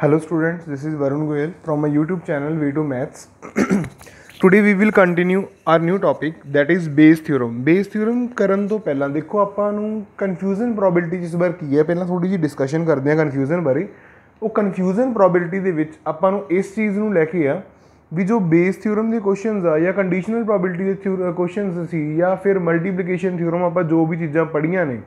Hello students this is Varun Goyal from my YouTube channel channel V2 Maths. Today we will continue our new topic that is Bayes theorem Bayes theorem ਕਰਨ ਤੋਂ ਪਹਿਲਾਂ ਦੇਖੋ ਆਪਾਂ ਨੂੰ confusion probability ਇਸ ਵਾਰ ਕੀ ਹੈ ਪਹਿਲਾਂ ਥੋੜੀ ਜੀ ਡਿਸਕਸ਼ਨ ਕਰਦੇ ਹਾਂ ਕਨਫਿਊਜ਼ਨ ਬਾਰੇ ਉਹ ਕਨਫਿਊਜ਼ਨ ਪ੍ਰੋਬੈਬਿਲਿਟੀ ਦੇ ਵਿੱਚ ਆਪਾਂ ਨੂੰ ਇਸ ਚੀਜ਼ ਨੂੰ ਲੈ ਕੇ ਆ ਵੀ ਜੋ ਬੇਸ ਥਿਉਰਮ ਦੇ ਕੁਐਸਚਨਸ ਆ ਜਾਂ ਕੰਡੀਸ਼ਨਲ ਪ੍ਰੋਬੈਬਿਲਟੀ ਦੇ ਕੁਐਸਚਨਸ ਸੀ ਜਾਂ ਫਿਰ ਮਲਟੀਪਲੀਕੇਸ਼ਨ ਥਿਉਰਮ ਆਪਾਂ ਜੋ ਵੀ ਚੀਜ਼ਾਂ ਪੜ੍ਹੀਆਂ ਨੇ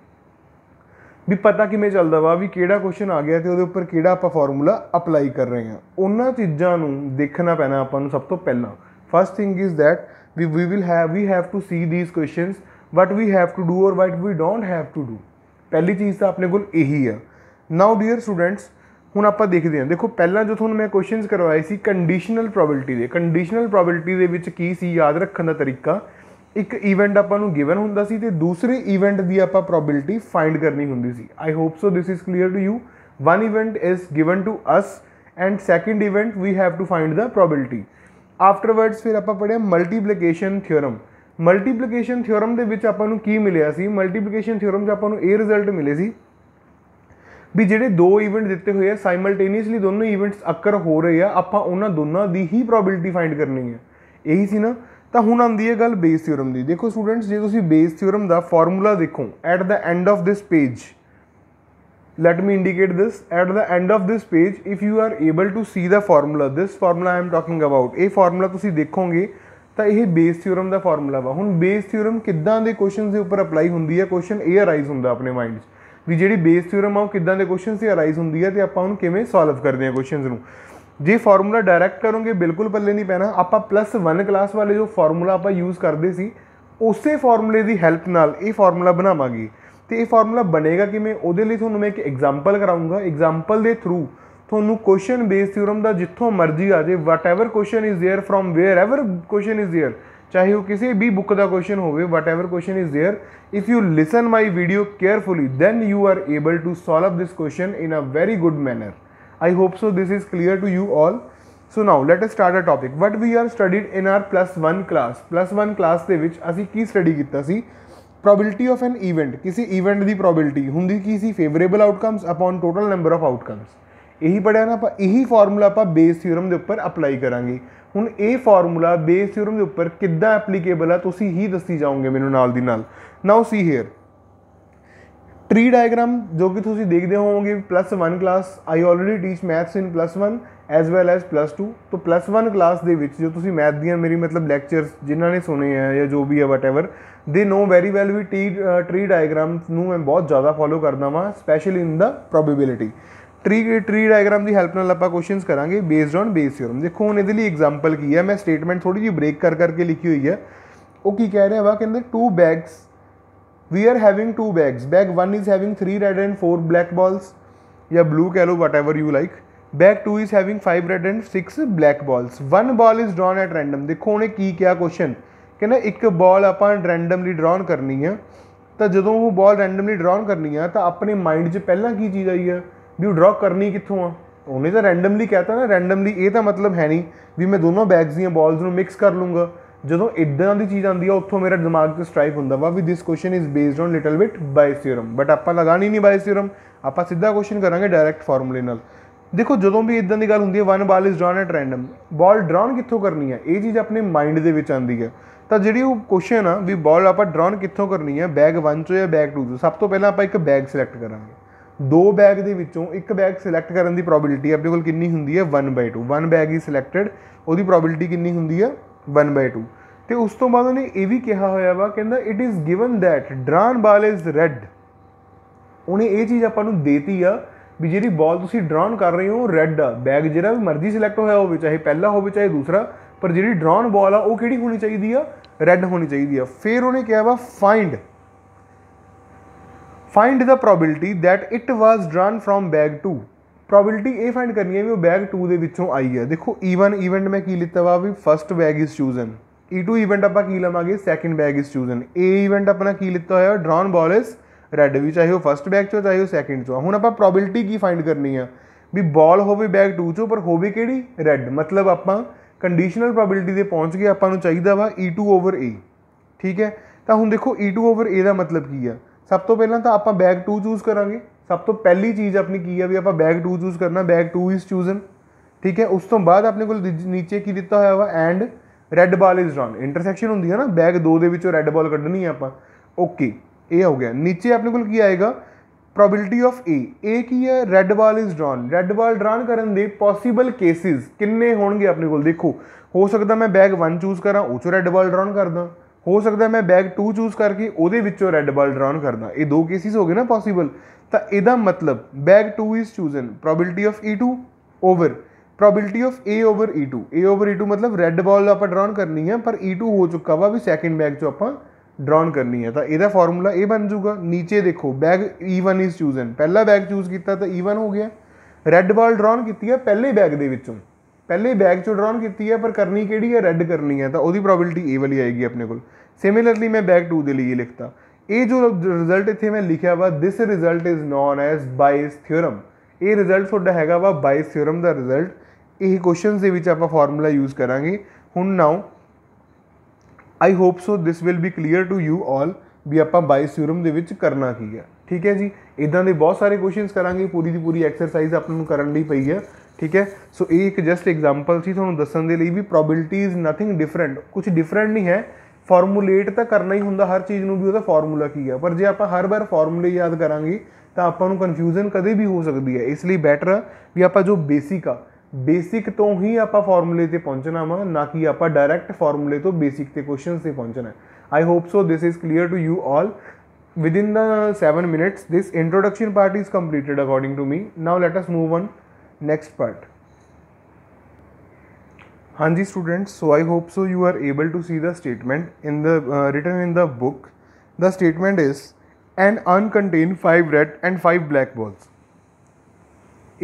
ਵੀ ਪਤਾ ਕਿਵੇਂ ਚੱਲਦਾ ਵਾ ਵੀ ਕਿਹੜਾ ਕੁਐਸਚਨ ਆ ਗਿਆ ਤੇ ਉਹਦੇ ਉੱਪਰ ਕਿਹੜਾ ਆਪਾਂ ਫਾਰਮੂਲਾ ਅਪਲਾਈ ਕਰ ਰਹੇ ਹਾਂ ਉਹਨਾਂ ਚੀਜ਼ਾਂ ਨੂੰ ਦੇਖਣਾ ਪੈਣਾ ਆਪਾਂ ਨੂੰ ਸਭ ਤੋਂ ਪਹਿਲਾਂ first thing is that we we will have we have to see these questions what we have to do or what we don't have to do ਪਹਿਲੀ ਚੀਜ਼ ਤਾਂ ਆਪਣੇ ਕੋਲ ਇਹੀ ਆ ਨਾਓ ਡੀਅਰ ਸਟੂਡੈਂਟਸ ਹੁਣ ਆਪਾਂ ਦੇਖਦੇ ਹਾਂ ਦੇਖੋ ਪਹਿਲਾਂ ਜੋ ਤੁਹਾਨੂੰ ਮੈਂ ਕੁਐਸਚਨਸ ਕਰਵਾਏ ਸੀ ਕੰਡੀਸ਼ਨਲ ਪ੍ਰੋਬੈਬਿਲਟੀ ਦੇ ਕੰਡੀਸ਼ਨਲ ਪ੍ਰੋਬੈਬਿਲਟੀ ਦੇ ਵਿੱਚ ਕੀ ਸੀ ਯਾਦ ਰੱਖਣ ਦਾ ਤਰੀਕਾ ਇੱਕ ਇਵੈਂਟ ਆਪਾਂ ਨੂੰ ਗਿਵਨ ਹੁੰਦਾ ਸੀ ਤੇ ਦੂਸਰੇ ਇਵੈਂਟ ਦੀ ਆਪਾਂ ਪ੍ਰੋਬੈਬਿਲਿਟੀ ਫਾਈਂਡ ਕਰਨੀ ਹੁੰਦੀ ਸੀ I hope so this is clear to you one event is given to us and second event we have to find the probability afterwards ਫਿਰ ਆਪਾਂ ਪੜਿਆ ਮਲਟੀਪਲੀਕੇਸ਼ਨ ਥਿਓਰਮ ਮਲਟੀਪਲੀਕੇਸ਼ਨ ਥਿਓਰਮ ਦੇ ਵਿੱਚ ਆਪਾਂ ਨੂੰ ਕੀ ਮਿਲਿਆ ਸੀ ਮਲਟੀਪਲੀਕੇਸ਼ਨ ਥਿਓਰਮ 'ਚ ਆਪਾਂ ਨੂੰ ਇਹ ਰਿਜ਼ਲਟ ਮਿਲੇ ਸੀ ਵੀ ਜਿਹੜੇ ਦੋ ਇਵੈਂਟ ਦਿੱਤੇ ਹੋਏ ਆ ਸਾਈਮਲਟੇਨੀਅਸਲੀ ਦੋਨੋਂ ਇਵੈਂਟਸ ਅਕਰ ਹੋ ਰਹੇ ਆ ਆਪਾਂ ਉਹਨਾਂ ਦੋਨਾਂ ਦੀ ਹੀ ਪ੍ਰੋਬੈਬਿਲਿਟੀ ਫਾਈਂਡ ਕਰਨੀ ਹੈ ਇਹੀ ਸੀ ਨਾ ਤਾਂ ਹੁਣ ਆਉਂਦੀ ਹੈ ਗੱਲ ਬੇਸ ਥਿਓਰਮ ਦੀ ਦੇਖੋ ਸਟੂਡੈਂਟਸ ਜੇ ਤੁਸੀਂ ਬੇਸ ਥਿਓਰਮ ਦਾ ਫਾਰਮੂਲਾ ਦੇਖੋ at the end of this page let me indicate this at the end of this page if you are able to see the formula this formula I'm talking about ਇਹ formula ਤੁਸੀਂ ਦੇਖੋਗੇ ਤਾਂ ਇਹ base theorem ਦਾ formula ਵਾ ਹੁਣ base theorem ਕਿੱਦਾਂ ਦੇ ਕੁਐਸਚਨਸ ਦੇ ਉੱਪਰ ਅਪਲਾਈ ਹੁੰਦੀ ਹੈ ਕੁਐਸਚਨ ਇਹ ਅਰਾਈਜ਼ ਹੁੰਦਾ ਆਪਣੇ ਮਾਈਂਡ 'ਚ ਵੀ ਜਿਹੜੀ ਬੇਸ ਥਿਓਰਮ ਆ ਉਹ ਕਿੱਦਾਂ ਦੇ ਕੁਐਸਚਨਸ ਤੇ ਅਰਾਈਜ਼ ਹੁੰਦੀ ਹੈ ਤੇ ਆਪਾਂ ਉਹਨੂੰ ਕਿਵੇਂ ਸੋਲਵ ਕਰਦੇ ਹਾਂ ਕੁਐਸਚਨਸ ਨੂੰ ਜੇ ਫਾਰਮੂਲਾ ਡਾਇਰੈਕਟ ਕਰੋਗੇ ਬਿਲਕੁਲ ਪੱਲੇ ਨਹੀਂ ਪੈਣਾ ਆਪਾਂ ਪਲੱਸ 1 ਕਲਾਸ ਵਾਲੇ ਜੋ ਫਾਰਮੂਲਾ ਆਪਾਂ ਯੂਜ਼ ਕਰਦੇ ਸੀ ਉਸੇ ਫਾਰਮੂਲੇ ਦੀ ਹੈਲਪ ਨਾਲ ਇਹ ਫਾਰਮੂਲਾ ਬਣਾਵਾਂਗੇ ਤੇ ਇਹ ਫਾਰਮੂਲਾ ਬਣੇਗਾ ਕਿਵੇਂ ਉਹਦੇ ਲਈ ਤੁਹਾਨੂੰ ਮੈਂ ਇੱਕ ਐਗਜ਼ਾਮਪਲ ਕਰਾਉਂਗਾ ਐਗਜ਼ਾਮਪਲ ਦੇ ਥਰੂ ਤੁਹਾਨੂੰ ਕੁਐਸਚਨ ਬੇਸ ਥਿਉਰਮ ਦਾ ਜਿੱਥੋਂ ਮਰਜ਼ੀ ਆ ਜਾਵੇ whatever question is there from wherever question is there ਚਾਹੇ ਉਹ ਕਿਸੇ ਵੀ ਬੁੱਕ ਦਾ ਕੁਐਸਚਨ ਹੋਵੇ whatever question is there if you listen my video carefully then you are able to solve this question in a very good manner I hope so this is clear to you all. So now let us start a topic what we are studied in our +1 class +1 class ਦੇ ਵਿੱਚ ਅਸੀਂ ਕੀ study ਕੀਤਾ ਸੀ probability of an event ਕਿਸੇ event ਦੀ probability ਹੁੰਦੀ ਕੀ ਸੀ favourable outcomes upon total number of outcomes ਇਹੀ ਪੜਿਆ ਨਾ ਆਪਾਂ ਇਹੀ ਫਾਰਮੂਲਾ ਆਪਾਂ ਬੇਸ ਥਿਉਰਮ ਦੇ ਉੱਪਰ ਅਪਲਾਈ ਕਰਾਂਗੇ ਹੁਣ ਇਹ ਫਾਰਮੂਲਾ ਬੇਸ ਥਿਉਰਮ ਦੇ ਉੱਪਰ ਕਿੱਦਾਂ ਐਪਲੀਕੇਬਲ ਆ ਤੁਸੀਂ ਹੀ ਦੱਸੀ ਜਾਓਗੇ ਮੈਨੂੰ ਨਾਲ ਦੀ ਨਾਲ now see here tree diagram ਜੋ ਕਿ ਤੁਸੀਂ ਦੇਖਦੇ ਹੋਵੋਗੇ plus +1 class I already teach maths in plus +1 as well as plus +2 ਤੋਂ ਪਲੱਸ +1 ਕਲਾਸ ਦੇ ਵਿੱਚ ਜੋ ਤੁਸੀਂ ਮੈਥ ਦੀਆਂ ਮੇਰੀ ਮਤਲਬ ਲੈਕਚਰਸ ਜਿਨ੍ਹਾਂ ਨੇ ਸੁਣੇ ਆ ਜਾਂ ਜੋ ਵੀ ਹੈ whatever they know very well ਵੀ ਟੀ ਟ੍ਰੀ ਡਾਇਗ੍ਰਾਮ ਨੂੰ ਮੈਂ ਬਹੁਤ ਜ਼ਿਆਦਾ ਫੋਲੋ ਕਰਦਾ ਵਾਂ specially in the probability tree tree diagram ਦੀ ਹੈਲਪ ਨਾਲ ਆਪਾਂ ਕੁਐਸਚਨਸ ਕਰਾਂਗੇ ਬੇਸਡ ਔਨ ਬੇਸ ਥਿਓਰਮ ਦੇਖੋ ਹੁਣ ਇਹਦੇ ਲਈ ਐਗਜ਼ਾਮਪਲ ਕੀ ਹੈ ਮੈਂ ਸਟੇਟਮੈਂਟ ਥੋੜੀ ਜਿਹੀ ਬ੍ਰੇਕ ਕਰ ਕਰਕੇ ਲਿਖੀ ਹੋਈ ਹੈ ਉਹ ਕੀ ਕਹਿ ਰਿਹਾ ਵਾ ਕਹਿੰਦੇ two bags we are having two bags bag 1 is having 3 red and 4 black balls yeah blue yellow whatever you like bag 2 is having 5 red and 6 black balls one ball is drawn at random ਦੇਖੋ ਉਹਨੇ ਕੀ ਕਿਹਾ question ਕਹਿੰਦਾ ਇੱਕ ਬਾਲ ਆਪਾਂ randomly drawn ਕਰਨੀ ਆ ਤਾਂ ਜਦੋਂ ਉਹ ਬਾਲ ਰੈਂਡਮਲੀ ਡਰਾਨ ਕਰਨੀ ਆ ਤਾਂ ਆਪਣੇ ਮਾਈਂਡ 'ਚ ਪਹਿਲਾਂ ਕੀ ਚੀਜ਼ ਆਈ ਆ ਵੀ ਉਹ ਡਰਾ ਕਰਨੀ ਕਿੱਥੋਂ ਆ ਉਹਨੇ ਤਾਂ ਰੈਂਡਮਲੀ ਕਹਿਤਾ ਨਾ ਰੈਂਡਮਲੀ ਇਹ ਤਾਂ ਮਤਲਬ ਹੈ ਨਹੀਂ ਵੀ ਮੈਂ ਦੋਨੋਂ ਬੈਗਸ ਦੀਆਂ ਬਾਲਸ ਨੂੰ ਮਿਕਸ ਕਰ ਲੂੰਗਾ ਜਦੋਂ ਇਦਾਂ ਦੀ ਚੀਜ਼ ਆਉਂਦੀ ਆ ਉੱਥੋਂ ਮੇਰਾ ਦਿਮਾਗ ਤੇ ਸਟ੍ਰਾਈਕ ਹੁੰਦਾ ਵਾ ਵੀ this question is based on little bit Bayes theorem but ਆਪਾਂ ਲਗਾਣੀ ਨਹੀਂ ਬਾਇਸ ਥਿਓਰਮ ਆਪਾਂ ਸਿੱਧਾ ਕੁਐਸਚਨ ਕਰਾਂਗੇ ਡਾਇਰੈਕਟ ਫਾਰਮੂਲੇ ਨਾਲ ਦੇਖੋ ਜਦੋਂ ਵੀ ਇਦਾਂ ਦੀ ਗੱਲ ਹੁੰਦੀ ਹੈ one ball is drawn at random ball drawn ਕਿੱਥੋਂ ਕਰਨੀ ਹੈ ਇਹ ਚੀਜ਼ ਆਪਣੇ ਮਾਈਂਡ ਦੇ ਵਿੱਚ ਆਉਂਦੀ ਹੈ ਤਾਂ ਜਿਹੜੀ ਉਹ ਕੁਐਸਚਨ ਆ ਵੀ ਬਾਲ ਆਪਾਂ ਡਰਾਨ ਕਿੱਥੋਂ ਕਰਨੀ ਹੈ ਬੈਗ 1 ਚੋਂ ਜਾਂ ਬੈਗ 2 ਚੋਂ ਸਭ ਤੋਂ ਪਹਿਲਾਂ ਆਪਾਂ ਇੱਕ ਬੈਗ ਸਿਲੈਕਟ ਕਰਾਂਗੇ ਦੋ ਬੈਗ ਦੇ ਵਿੱਚੋਂ ਇੱਕ ਬੈਗ ਸਿਲੈਕਟ ਕਰਨ ਦੀ ਪ੍ਰੋਬੈਬਿਲਿਟੀ ਆਪਣੇ ਕੋਲ ਕਿੰਨੀ ਹੁੰਦੀ ਹੈ 1/2 1 ਬੈਗ ਹੀ ਸਿਲੈਕਟਡ ਉਹਦੀ ਪ੍ਰੋਬੈਬਿਲਿਟੀ ਕਿੰਨੀ ਹੁੰਦੀ ਹੈ 1/2 ਤੇ ਉਸ ਤੋਂ ਬਾਅਦ ਉਹਨੇ ਇਹ ਵੀ ਕਿਹਾ ਹੋਇਆ ਵਾ ਕਹਿੰਦਾ ਇਟ ਇਜ਼ ਗਿਵਨ ਥੈਟ ਡਰਨ ਬਾਲ ਇਜ਼ ਰੈੱਡ ਉਹਨੇ ਇਹ ਚੀਜ਼ ਆਪਾਂ ਨੂੰ ਦੇਤੀ ਆ ਵੀ ਜਿਹੜੀ ਬਾਲ ਤੁਸੀਂ ਡਰਨ ਕਰ ਰਹੇ ਹੋ ਰੈੱਡ ਆ ਬੈਗ ਜਿਹੜਾ ਵੀ ਮਰਜ਼ੀ ਸਿਲੈਕਟ ਹੋਇਆ ਹੋਵੇ ਚਾਹੇ ਪਹਿਲਾ ਹੋਵੇ ਚਾਹੇ ਦੂਸਰਾ ਪਰ ਜਿਹੜੀ ਡਰਨ ਬਾਲ ਆ ਉਹ ਕਿਹੜੀ ਹੋਣੀ ਚਾਹੀਦੀ ਆ ਰੈੱਡ ਹੋਣੀ ਚਾਹੀਦੀ ਆ ਫਿਰ ਉਹਨੇ ਕਿਹਾ ਵਾ find find the probability that it was drawn from bag 2 ਪ੍ਰੋਬਿਬਿਲਟੀ ਇਹ ਫਾਈਂਡ ਕਰਨੀ ਹੈ ਵੀ ਉਹ ਬੈਗ 2 ਦੇ ਵਿੱਚੋਂ ਆਈ ਹੈ ਦੇਖੋ ਈਵਨ ਇਵੈਂਟ ਮੈਂ ਕੀ ਲਿੱਤਾ ਵਾ ਵੀ first bag is chosen E2 event ਆਪਾਂ ਕੀ ਲਵਾਂਗੇ second bag is chosen A event ਆਪਣਾ ਕੀ ਲਿੱਤਾ ਹੋਇਆ ਡਰਾਨ ਬਾਲ ਇਜ਼ ਰੈੱਡ ਵੀ ਚਾਹੇ ਉਹ ਫਰਸਟ ਬੈਗ ਚੋਂ ਚਾਹੇ ਉਹ ਸੈਕੰਡ ਚੋਂ ਹੁਣ ਆਪਾਂ ਪ੍ਰੋਬਿਲਟੀ ਕੀ ਫਾਈਂਡ ਕਰਨੀ ਆ ਵੀ ਬਾਲ ਹੋਵੇ ਬੈਗ 2 ਚੋਂ ਪਰ ਹੋਵੇ ਕਿਹੜੀ ਰੈੱਡ ਮਤਲਬ ਆਪਾਂ ਕੰਡੀਸ਼ਨਲ ਪ੍ਰੋਬਿਲਟੀ ਦੇ ਪਹੁੰਚ ਗਏ ਆਪਾਂ ਨੂੰ ਚਾਹੀਦਾ ਵਾ E2 ਓਵਰ A ਠੀਕ ਹੈ ਤਾਂ ਹੁਣ ਦੇਖੋ E2 ਓਵਰ A ਦਾ ਮਤਲਬ ਕੀ ਆ ਸਭ ਤੋਂ ਪਹਿਲਾਂ ਤਾਂ ਆਪਾਂ ਬੈਗ 2 ਚੂਜ਼ ਕਰਾਂਗੇ सब तो पहली चीज़ अपनी की है भी आप बैग टू चूज़ करना बैग टू इज़ चूजन ठीक है उस तो बाद अपने को नीचे की दिता हुआ वा and red ball is drawn intersection होंगी है ना बैग दो रैड बॉल क्ढनी है अपना ओके ए हो गया नीचे अपने को आएगा प्रोबिलिटी ऑफ ए ए की है red ball is drawn red ball drawn करन दे पॉसीबल केसिज किन्ने होने अपने को देखो हो सकता मैं बैग वन चूज़ करा उस रैड बॉल ड्रॉन कर दाँ ਹੋ ਸਕਦਾ ਮੈਂ ਬੈਗ 2 ਚੂਜ਼ ਕਰਕੇ ਉਹਦੇ ਵਿੱਚੋਂ ਰੈੱਡ ਬਾਲ ਡਰਾਉਣ ਕਰਦਾ ਇਹ ਦੋ ਕੇਸਿਸ ਹੋ ਗਏ ਨਾ ਪੋਸੀਬਲ ਤਾਂ ਇਹਦਾ ਮਤਲਬ bag 2 is chosen probability of E2 over probability of A over E2 A over E2 ਮਤਲਬ ਰੈੱਡ ਬਾਲ ਆਪਾਂ ਡਰਾਉਣ ਕਰਨੀ ਹੈ ਪਰ E2 ਹੋ ਚੁੱਕਾ ਵਾ ਵੀ ਸੈਕਿੰਡ ਬੈਗ 'ਚੋਂ ਆਪਾਂ ਡਰਾਉਣ ਕਰਨੀ ਹੈ ਤਾਂ ਇਹਦਾ ਫਾਰਮੂਲਾ ਇਹ ਬਣ ਜਾਊਗਾ ਨੀਚੇ ਦੇਖੋ ਬੈਗ E1 ਇਜ਼ ਚੂਜ਼ਨ ਪਹਿਲਾ ਬੈਗ ਚੂਜ਼ ਕੀਤਾ ਤਾਂ E1 ਹੋ ਗਿਆ ਰੈੱਡ ਬਾਲ ਡਰਾਉਣ ਕੀਤੀ ਹੈ ਪਹਿਲੇ ਬੈਗ ਦੇ ਵਿੱਚੋਂ ਪਹਿਲੇ ਬੈਗ ਚੋਂ ਡਰਾਉਨ ਕੀਤੀ ਹੈ ਪਰ ਕਰਨੀ ਕਿਹੜੀ ਹੈ ਰੈੱਡ ਕਰਨੀ ਹੈ ਤਾਂ ਉਹਦੀ ਪ੍ਰੋਬੈਬਿਲਿਟੀ ਏ ਵਾਲੀ ਆਏਗੀ ਆਪਣੇ ਕੋਲ ਸਿਮਿਲਰਲੀ ਮੈਂ ਬੈਗ 2 ਦੇ ਲਈ ਇਹ ਲਿਖਤਾ ਇਹ ਜੋ ਰਿਜ਼ਲਟ ਇੱਥੇ ਮੈਂ ਲਿਖਿਆ ਵਾ this result is known as Bayes theorem ਇਹ ਰਿਜ਼ਲਟ ਤੁਹਾਡਾ ਹੈਗਾ ਵਾ ਬਾਇਸ ਥਿਉਰਮ ਦਾ ਰਿਜ਼ਲਟ ਇਹ ਕੁਐਸਚਨਸ ਦੇ ਵਿੱਚ ਆਪਾਂ ਫਾਰਮੂਲਾ ਯੂਜ਼ ਕਰਾਂਗੇ ਹੁਣ now I hope so this will be clear to you all ਵੀ ਆਪਾਂ ਬਾਇਸ ਥਿਉਰਮ ਦੇ ਵਿੱਚ ਕਰਨਾ ਕੀ ਹੈ ਠੀਕ ਹੈ ਜੀ ਇਦਾਂ ਦੇ ਬਹੁਤ ਸਾਰੇ ਕੁਐਸਚਨਸ ਕਰਾਂਗੇ ਪੂਰੀ ਦੀ ਪੂਰੀ ਐਕਸਰਸਾਈਜ਼ ਆਪਾਂ ਨੂੰ ਕਰਨ ਲਈ ਪਈ ਹੈ ਠੀਕ ਹੈ ਸੋ ਇਹ ਇੱਕ ਜਸਟ ਐਗਜ਼ਾਮਪਲ ਸੀ ਤੁਹਾਨੂੰ ਦੱਸਣ ਦੇ ਲਈ ਵੀ ਪ੍ਰੋਬੈਬਿਲਟੀ ਇਜ਼ ਨਥਿੰਗ ਡਿਫਰੈਂਟ ਕੁਝ ਡਿਫਰੈਂਟ ਨਹੀਂ ਹੈ ਫਾਰਮੂਲੇਟ ਤਾਂ ਕਰਨਾ ਹੀ ਹੁੰਦਾ ਹਰ ਚੀਜ਼ ਨੂੰ ਵੀ ਉਹਦਾ ਫਾਰਮੂਲਾ ਕੀ ਹੈ ਪਰ ਜੇ ਆਪਾਂ ਹਰ ਵਾਰ ਫਾਰਮੂਲੇ ਯਾਦ ਕਰਾਂਗੇ ਤਾਂ ਆਪਾਂ ਨੂੰ ਕਨਫਿਊਜ਼ਨ ਕਦੇ ਵੀ ਹੋ ਸਕਦੀ ਹੈ ਇਸ ਲਈ ਬੈਟਰ ਵੀ ਆਪਾਂ ਜੋ ਬੇਸਿਕ ਆ ਬੇਸਿਕ ਤੋਂ ਹੀ ਆਪਾਂ ਫਾਰਮੂਲੇ ਤੇ ਪਹੁੰਚਣਾ ਵਾ ਨਾ ਕਿ ਆਪਾਂ ਡਾਇਰੈਕਟ ਫਾਰਮੂਲੇ ਤੋਂ ਬੇਸਿਕ ਤੇ ਕੁਐਸਚਨਸ ਤੇ ਪਹੁੰਚਣਾ I hope so this is clear to you all within the 7 minutes this introduction part is completed according to me now let us move on next part ਹਾਂਜੀ students so I hope so you are able to see the statement in the written in the book the statement is an urn contain contain 5 red and 5 black balls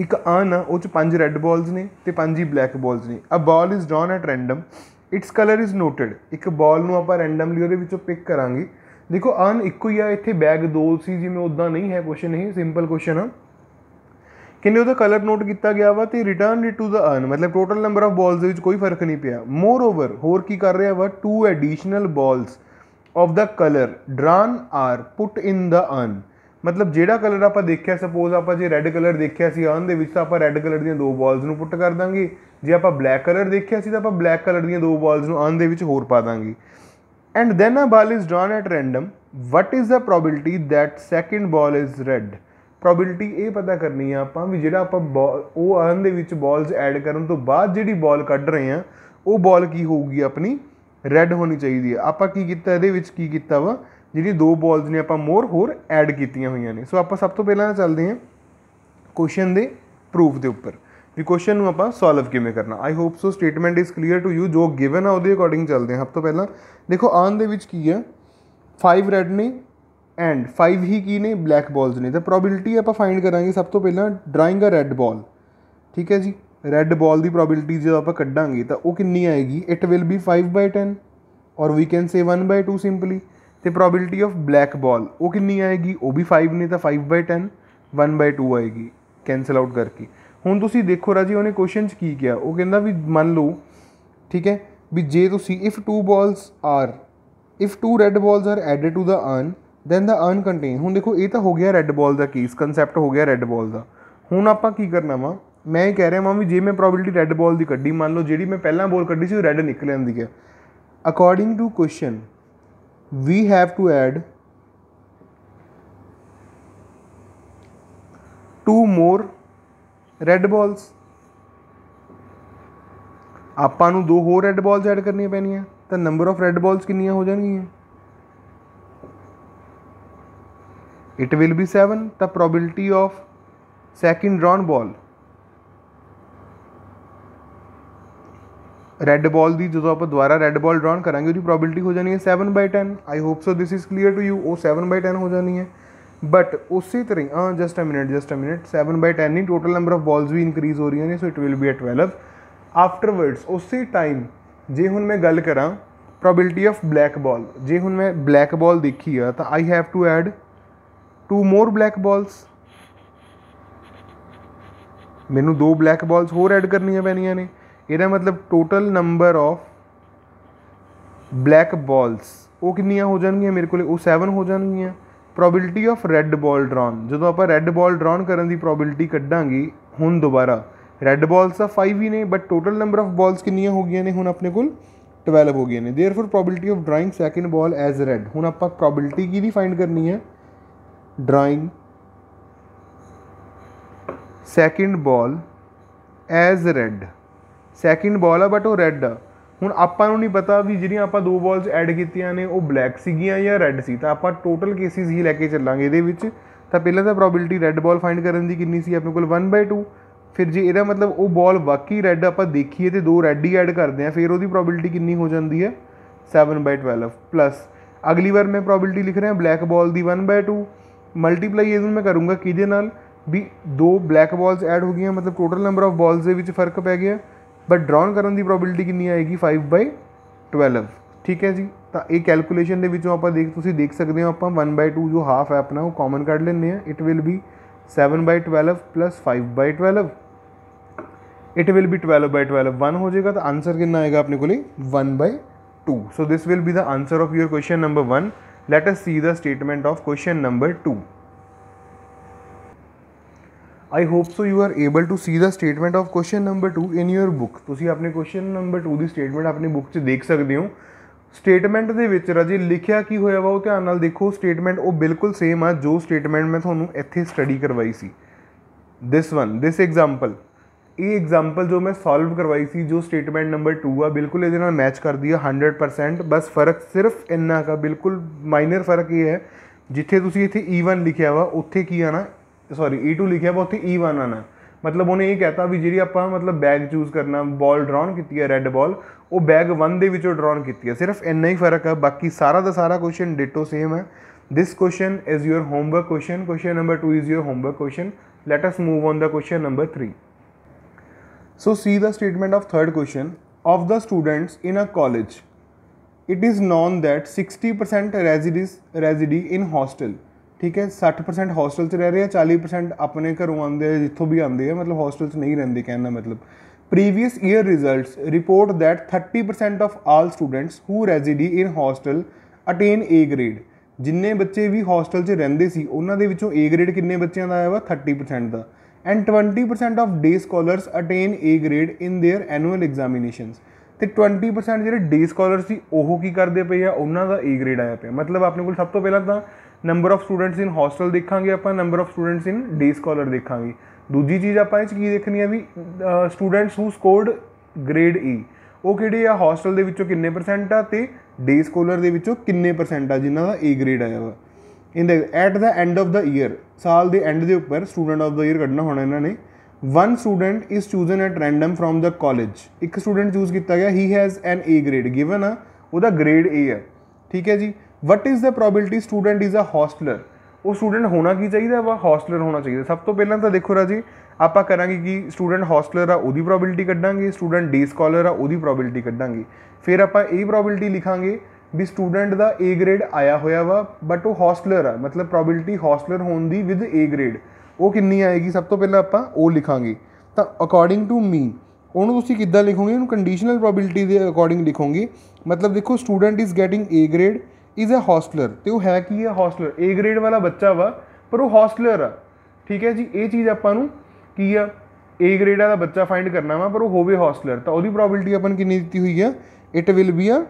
ਇੱਕ ਅਨ ਉਹ ਚ ਪੰਜ red balls ਨੇ ਤੇ ਪੰਜ ਹੀ black balls ਨੇ a ball is drawn at random its colour is noted ਇੱਕ ਬਾਲ ਨੂੰ ਆਪਾਂ ਰੈਂਡਮਲੀ ਉਹਦੇ ਵਿੱਚੋਂ ਪਿਕ ਕਰਾਂਗੇ ਦੇਖੋ ਅਨ ਇੱਕੋ ਹੀ ਆ ਇੱਥੇ ਬੈਗ ਦੋ ਸੀ ਜਿਵੇਂ ਉਦਾਂ ਨਹੀਂ ਹੈ ਕੁਐਸਚਨ ਇਹ ਸਿੰਪਲ ਕੁਐਸਚਨ ਆ ਕਿੰਨੇ ਉਹਦਾ ਕਲਰ ਨੋਟ ਕੀਤਾ ਗਿਆ ਵਾ ਤੇ return it to the urn ਮਤਲਬ ਟੋਟਲ ਨੰਬਰ ਆਫ ਬਾਲਸ ਦੇ ਵਿੱਚ ਕੋਈ ਫਰਕ ਨਹੀਂ ਪਿਆ ਮੋਰ ਓਵਰ ਹੋਰ ਕੀ ਕਰ ਰਿਹਾ ਵਾ two additional balls of the colour drawn are put in the urn ਮਤਲਬ ਜਿਹੜਾ ਕਲਰ ਆਪਾਂ ਦੇਖਿਆ ਸਪੋਜ਼ ਆਪਾਂ ਜੇ ਰੈੱਡ ਕਲਰ ਦੇਖਿਆ ਸੀ ਅਰਨ ਦੇ ਵਿੱਚ ਤਾਂ ਆਪਾਂ ਰੈੱਡ ਕਲਰ ਦੀਆਂ ਦੋ ਬਾਲਸ ਨੂੰ ਪੁੱਟ ਕਰ ਦਾਂਗੇ ਜੇ ਆਪਾਂ ਬਲੈਕ ਕਲਰ ਦੇਖਿਆ ਸੀ ਤਾਂ ਆਪਾਂ ਬਲੈਕ ਕਲਰ ਦੀਆਂ ਦੋ ਬਾਲਸ ਨੂੰ ਅਰਨ ਦੇ ਵਿੱਚ ਹੋਰ ਪਾ ਦਾਂਗੇ and then a ball is drawn at random what is the probability that second ball is red probability ਇਹ ਪਤਾ ਕਰਨੀ ਆ ਆਪਾਂ ਵੀ ਜਿਹੜਾ ਆਪਾਂ ਉਹ ਅਰਨ ਦੇ ਵਿੱਚ ਬਾਲਸ ਐਡ ਕਰਨ ਤੋਂ ਬਾਅਦ ਜਿਹੜੀ ਬਾਲ ਕੱਢ ਰਹੇ ਆ ਉਹ ਬਾਲ ਕੀ ਹੋਊਗੀ ਆਪਣੀ ਰੈੱਡ ਹੋਣੀ ਚਾਹੀਦੀ ਆ ਆਪਾਂ ਕੀ ਕੀਤਾ ਇਹਦੇ ਵਿੱਚ ਕੀ ਕੀਤਾ ਵਾ ਜਿਹੜੀ ਦੋ ਬਾਲਸ ਨੇ ਆਪਾਂ ਮੋਰ ਹੋਰ ਐਡ ਕੀਤੀਆਂ ਹੋਈਆਂ ਨੇ ਸੋ ਆਪਾਂ ਸਭ ਤੋਂ ਪਹਿਲਾਂ ਚੱਲਦੇ ਆ ਕੁਐਸਚਨ ਦੇ ਪ੍ਰੂਫ ਦੇ ਉੱਪਰ ਵੀ ਕੁਐਸਚਨ ਨੂੰ ਆਪਾਂ ਸੋਲਵ ਕਿਵੇਂ ਕਰਨਾ I hope so statement is clear to you ਜੋ ਗਿਵਨ ਆ ਉਹਦੇ ਅਕੋਰਡਿੰਗ ਚੱਲਦੇ ਆ ਸਭ ਤੋਂ ਪਹਿਲਾਂ ਦੇਖੋ ਆਨ ਦੇ ਵਿੱਚ ਕੀ ਆ 5 ਰੈੱਡ ਨੇ ਐਂਡ 5 ਹੀ ਕੀ ਨੇ ਬਲੈਕ ਬਾਲਸ ਨੇ ਤਾਂ ਪ੍ਰੋਬੈਬਿਲਿਟੀ ਆਪਾਂ ਫਾਈਂਡ ਕਰਾਂਗੇ ਸਭ ਤੋਂ ਪਹਿਲਾਂ ਡਰਾਇੰਗ ਅ ਰੈੱਡ ਬਾਲ ਠੀਕ ਹੈ ਜੀ ਰੈੱਡ ਬਾਲ ਦੀ ਪ੍ਰੋਬੈਬਿਲਿਟੀ ਜਦੋਂ ਆਪਾਂ ਕੱਢਾਂਗੇ ਤਾਂ ਉਹ ਕਿੰਨੀ ਆਏਗੀ it will be 5/10 or we can say 1/2 simply ਤੇ ਪ੍ਰੋਬੈਬਿਲਿਟੀ ਆਫ ਬਲੈਕ ਬਾਲ ਉਹ ਕਿੰਨੀ ਆਏਗੀ ਉਹ ਵੀ 5 ਨੇ ਤਾਂ 5/10 1/2 ਆਏਗੀ ਕੈਨਸਲ ਆਊਟ ਕਰਕੇ ਹੁਣ ਤੁਸੀਂ ਦੇਖੋ ਰਾਜੀ ਉਹਨੇ ਕੁਐਸਚਨ ਚ ਕੀ ਕਿਹਾ ਉਹ ਕਹਿੰਦਾ ਵੀ ਮੰਨ ਲਓ ਠੀਕ ਹੈ ਵੀ ਜੇ ਤੁਸੀਂ if two balls are if two red balls are added to the urn then the urn contain ਹੁਣ ਦੇਖੋ ਇਹ ਤਾਂ ਹੋ ਗਿਆ ਰੈੱਡ ਬਾਲ ਦਾ ਕੇਸ ਕਨਸੈਪਟ ਹੋ ਗਿਆ ਰੈੱਡ ਬਾਲ ਦਾ ਹੁਣ ਆਪਾਂ ਕੀ ਕਰਨਾ ਵਾ ਮੈਂ ਇਹ ਕਹਿ ਰਿਹਾ ਮਾਂ ਵੀ ਜੇ ਮੈਂ ਪ੍ਰੋਬੈਬਿਲਟੀ ਰੈੱਡ ਬਾਲ ਦੀ ਕੱਢੀ ਮੰਨ ਲਓ ਜਿਹੜੀ ਮੈਂ ਪਹਿਲਾਂ ਬਾਲ ਕੱਢੀ ਸੀ ਉਹ ਰੈੱਡ ਨਿਕਲ ਆਂਦੀ ਹੈ according to question we have to add two more red balls ਆਪਾਂ ਨੂੰ ਦੋ ਹੋਰ ਰੈੱਡ ਬਾਲਸ ਐਡ ਕਰਨੀਆਂ ਪੈਣੀਆਂ ਤਾਂ ਨੰਬਰ ਆਫ ਰੈੱਡ ਬਾਲਸ ਕਿੰਨੀਆਂ ਹੋ ਜਾਣਗੀਆਂ it will be 7 the probability of second drawn ball red ball दी जो तो आप द्वारा रेड बॉल ड्रॉन करेंगे उसकी प्रॉबिलिटी हो जानी है seven by ten I hope so this is clear to you वो सेवन बाय टेन हो जानी है बट उसी तरह हाँ just a minute just a minute seven by ten ही टोटल नंबर ऑफ बॉल्स भी इंक्रीज हो रही है so it will be a twelve afterwards उसी टाइम जे हूँ मैं गल करा प्रोबिलिटी ऑफ ब्लैक बॉल जे हूँ मैं ब्लैक बॉल देखी है तो I have to add two more black balls ਮੈਨੂੰ ਦੋ ਬਲੈਕ ਬਾਲਸ ਹੋਰ ਐਡ ਕਰਨੀਆਂ ਪੈਣੀਆਂ ਨੇ ਇਹਦਾ ਮਤਲਬ total number of black balls ਉਹ ਕਿੰਨੀਆਂ ਹੋ ਜਾਣਗੀਆਂ ਮੇਰੇ ਕੋਲੇ ਉਹ 7 ਹੋ ਜਾਣਗੀਆਂ probability of red ball drawn ਜਦੋਂ ਆਪਾਂ ਰੈੱਡ ਬਾਲ ਡਰਾਉਨ ਕਰਨ ਦੀ ਪ੍ਰੋਬੈਬਿਲਟੀ ਕੱਢਾਂਗੇ ਹੁਣ ਦੁਬਾਰਾ ਰੈੱਡ ਬਾਲਸ ਆ 5 ਹੀ ਨੇ but total number of balls ਕਿੰਨੀਆਂ ਹੋ ਗਈਆਂ ਨੇ ਹੁਣ ਆਪਣੇ ਕੋਲ 12 ਹੋ ਗਈਆਂ ਨੇ therefore probability of drawing second ball as red ਹੁਣ ਆਪਾਂ ਪ੍ਰੋਬੈਬਿਲਟੀ ਕੀ ਦੀ ਫਾਈਂਡ ਕਰਨੀ ਹੈ drawing second ball as red second ball ਆ ਬਟ ਉਹ red ਹੁਣ ਆਪਾਂ ਨੂੰ ਨਹੀਂ ਪਤਾ ਵੀ ਜਿਹੜੀਆਂ ਆਪਾਂ ਦੋ ਬਾਲਸ ਐਡ ਕੀਤੀਆਂ ਨੇ ਉਹ ਬਲੈਕ ਸੀਗੀਆਂ ਜਾਂ ਰੈੱਡ ਸੀ ਤਾਂ ਆਪਾਂ ਟੋਟਲ ਕੇਸਿਸ ਹੀ ਲੈ ਕੇ ਚੱਲਾਂਗੇ ਇਹਦੇ ਵਿੱਚ ਤਾਂ ਪਹਿਲਾਂ ਤਾਂ ਪ੍ਰੋਬੈਬਿਲਿਟੀ ਰੈੱਡ ਬਾਲ ਫਾਈਂਡ ਕਰਨ ਦੀ ਕਿੰਨੀ ਸੀ ਆਪਣੇ ਕੋਲ 1/2 ਫਿਰ ਜੇ ਇਹਦਾ ਮਤਲਬ ਉਹ ਬਾਲ ਬਾਕੀ ਰੈੱਡ ਆਪਾਂ ਦੇਖੀਏ ਤੇ ਦੋ ਰੈੱਡ ਹੀ ਐਡ ਕਰਦੇ ਆ ਫਿਰ ਉਹਦੀ ਪ੍ਰੋਬੈਬਿਲਿਟੀ ਕਿੰਨੀ ਹੋ ਜਾਂਦੀ ਹੈ 7/12 ਪਲੱਸ ਅਗਲੀ ਵਾਰ ਮੈਂ ਪ੍ਰੋਬੈਬਿਲਿਟੀ ਲਿਖ ਰਿਹਾ ਬਲੈਕ ਬਾਲ ਦੀ 1/2 मल्टीप्लाई इसमें मैं करूँगा कि भी दो ब्लैक बॉल्स एड हो गई मतलब टोटल नंबर ऑफ बॉल्स के फर्क पै गया बट ड्रॉन करने की प्रॉबिलिटी कि आएगी फाइव बाय ट्वेल्व ठीक है जी तो एक कैलकुलेशन के आप देख तुम देख सकते हो आप वन बाय टू जो हाफ है अपना वो कॉमन कर लें it will be seven by twelve plus five by twelve it will be twelve by twelve one हो जाएगा तो आंसर कि आएगा अपने को one by two so this will be the answer of your question number one Let us see the statement of question number 2. i hope so you are able to see the statement of question number 2 in your book ਤੁਸੀਂ ਆਪਣੇ question number 2 ਦੀ statement ਆਪਣੀ book 'ਚ ਦੇਖ ਸਕਦੇ ਹੋ statement ਦੇ ਵਿੱਚ ਰਾਜੇ ਲਿਖਿਆ ਕੀ ਹੋਇਆ ਵਾ ਉਹ ਧਿਆਨ ਨਾਲ ਦੇਖੋ ਸਟੇਟਮੈਂਟ ਉਹ ਬਿਲਕੁਲ ਸੇਮ ਆ ਜੋ ਸਟੇਟਮੈਂਟ ਮੈਂ ਤੁਹਾਨੂੰ ਇੱਥੇ ਸਟੱਡੀ ਕਰਵਾਈ ਸੀ this one this example ये एग्जांपल जो मैं सॉल्व करवाई थी जो स्टेटमेंट नंबर टू हुआ बिल्कुल ये ना मैच कर दिया हंड्रड परसेंट बस फ़र्क सिर्फ इन्ना का बिल्कुल ਮਾਈਨਰ ਫਰਕ ਇਹ ਹੈ ਜਿੱਥੇ ਤੁਸੀਂ ਇੱਥੇ E1 ਲਿਖਿਆ ਵਾ ਉੱਥੇ ਕੀ ਆਣਾ ਸੌਰੀ E2 ਲਿਖਿਆ ਵਾ ਉੱਥੇ E1 ਆਣਾ ਮਤਲਬ ਉਹਨੇ ਇਹ ਕਹਤਾ ਵੀ ਜਿਹੜੀ ਆਪਾਂ ਮਤਲਬ ਬੈਗ ਚੂਜ਼ ਕਰਨਾ ਬਾਲ ਡਰਾਉਣ ਕੀਤੀ ਹੈ ਰੈੱਡ ਬਾਲ ਉਹ ਬੈਗ 1 ਦੇ ਵਿੱਚੋਂ ਡਰਾਉਣ ਕੀਤੀ ਹੈ ਸਿਰਫ ਇੰਨਾ ਹੀ ਫਰਕ ਆ ਬਾਕੀ ਸਾਰਾ ਦਾ ਸਾਰਾ ਕੁਐਸਚਨ ਡਿਟੋ ਸੇਮ ਹੈ this question is your homework question question number 2 is your homework question let us move on the question number 3 So see the statement of third question of the students in a college. It is known that 60% resides reside in hostel. ਠੀਕ ਹੈ 60% hostel 'ਚ ਰਹਿ ਰਹੇ ਆ 40% ਆਪਣੇ ਘਰੋਂ ਆਉਂਦੇ ਆ ਜਿੱਥੋਂ ਵੀ ਆਉਂਦੇ ਆ ਮਤਲਬ ਹੌਸਟਲ 'ਚ ਨਹੀਂ ਰਹਿੰਦੇ ਕਹਿਣ ਦਾ ਮਤਲਬ previous year results report that 30% of all students who reside in hostel attain A grade ਜਿੰਨੇ ਬੱਚੇ ਵੀ ਹੌਸਟਲ 'ਚ ਰਹਿੰਦੇ ਸੀ ਉਹਨਾਂ ਦੇ ਵਿੱਚੋਂ A grade ਕਿੰਨੇ ਬੱਚਿਆਂ ਦਾ ਆਇਆ ਵਾ 30% ਦਾ and 20% of day scholars attain A grade in their annual examinations ਤੇ 20% ਜਿਹੜੇ ਡੇ ਸਕਾਲਰਸ ਸੀ ਉਹ ਕੀ ਕਰਦੇ ਪਏ ਆ ਉਹਨਾਂ ਦਾ ਏ ਗ੍ਰੇਡ ਆਇਆ ਪਿਆ ਮਤਲਬ ਆਪਣੇ ਕੋਲ ਸਭ ਤੋਂ ਪਹਿਲਾਂ ਤਾਂ number of students in hostel ਦੇਖਾਂਗੇ ਆਪਾਂ number of students in day scholar ਦੇਖਾਂਗੇ ਦੂਜੀ ਚੀਜ਼ ਆਪਾਂ ਇਹ ਕੀ ਦੇਖਣੀ ਆ ਵੀ students who scored grade A ਉਹ ਕਿਹੜੇ ਆ ਹੌਸਟਲ ਦੇ ਵਿੱਚੋਂ ਕਿੰਨੇ ਪਰਸੈਂਟ ਆ ਤੇ ਡੇ ਸਕਾਲਰ ਦੇ ਵਿੱਚੋਂ ਕਿੰਨੇ ਪਰਸੈਂਟ ਆ ਜਿਨ੍ਹਾਂ ਦਾ ਏ ਗ੍ਰੇਡ ਆਇਆ ਵਾ in the at the end of the year साल ਦੇ ਐਂਡ ਦੇ ਉੱਪਰ ਸਟੂਡੈਂਟ ਆਫ ਦਾ ਈਅਰ ਕੱਢਣਾ ਹੋਣਾ ਇਹਨਾਂ ਨੇ one student is chosen at random from the college ਇੱਕ ਸਟੂਡੈਂਟ ਚੂਜ਼ ਕੀਤਾ ਗਿਆ he has an A grade given ਆ ਉਹਦਾ ਗ੍ਰੇਡ ਏ ਹੈ ਠੀਕ ਹੈ ਜੀ what is the probability student is a hostler ਉਹ ਸਟੂਡੈਂਟ ਹੋਣਾ ਕੀ ਚਾਹੀਦਾ ਵਾ ਹੌਸਟਲਰ ਹੋਣਾ ਚਾਹੀਦਾ ਸਭ ਤੋਂ ਪਹਿਲਾਂ ਤਾਂ ਦੇਖੋ ਰਾਜੀ ਆਪਾਂ ਕਰਾਂਗੇ ਕਿ ਸਟੂਡੈਂਟ ਹੌਸਟਲਰ ਆ ਉਹਦੀ ਪ੍ਰੋਬੈਬਿਲਿਟੀ ਕੱਢਾਂਗੇ ਸਟੂਡੈਂਟ ਡੇ ਸਕਾਲਰ ਆ ਉਹਦੀ ਪ੍ਰੋਬੈਬਿਲਿਟੀ ਕੱਢਾਂਗੇ ਫਿਰ ਆਪਾਂ ਇਹ ਪ੍ਰੋਬੈਬਿਲਿਟੀ ਲਿਖਾਂਗੇ ਵੀ ਸਟੂਡੈਂਟ ਦਾ A ਗ੍ਰੇਡ ਆਇਆ ਹੋਇਆ ਵਾ ਬਟ ਉਹ ਹੌਸਟਲਰ ਆ ਮਤਲਬ ਪ੍ਰੋਬੈਬਿਲਟੀ ਹੌਸਟਲਰ ਹੋਣ ਦੀ ਵਿਦ A ਗ੍ਰੇਡ ਉਹ ਕਿੰਨੀ ਆਏਗੀ ਸਭ ਤੋਂ ਪਹਿਲਾਂ ਆਪਾਂ ਉਹ ਲਿਖਾਂਗੇ ਤਾਂ ਅਕੋਰਡਿੰਗ ਟੂ ਮੀ ਉਹਨੂੰ ਤੁਸੀਂ ਕਿੱਦਾਂ ਲਿਖੋਗੇ ਉਹਨੂੰ ਕੰਡੀਸ਼ਨਲ ਪ੍ਰੋਬੈਬਿਲਟੀ ਦੇ ਅਕੋਰਡਿੰਗ ਲਿਖੋਗੇ ਮਤਲਬ ਦੇਖੋ student is getting A grade is a hostler ਤੇ ਉਹ ਹੈ ਕੀ ਹੈ ਹੌਸਟਲਰ A ਗ੍ਰੇਡ ਵਾਲਾ ਬੱਚਾ ਵਾ ਪਰ ਉਹ ਹੌਸਟਲਰ ਆ ਠੀਕ ਹੈ ਜੀ ਇਹ ਚੀਜ਼ ਆਪਾਂ ਨੂੰ ਕੀ ਆ A ਗ੍ਰੇਡ ਵਾਲਾ ਬੱਚਾ ਫਾਈਂਡ ਕਰਨਾ ਵਾ ਪਰ ਉਹ ਹੋਵੇ ਹੌਸਟਲਰ ਤਾਂ ਉਹਦੀ ਪ੍ਰੋਬੈਬਿਲਟੀ ਆਪਾਂ ਕਿੰਨੀ ਦਿੱਤੀ ਹੋਈ ਆ ਇਟ ਵਿਲ ਬੀ ਆ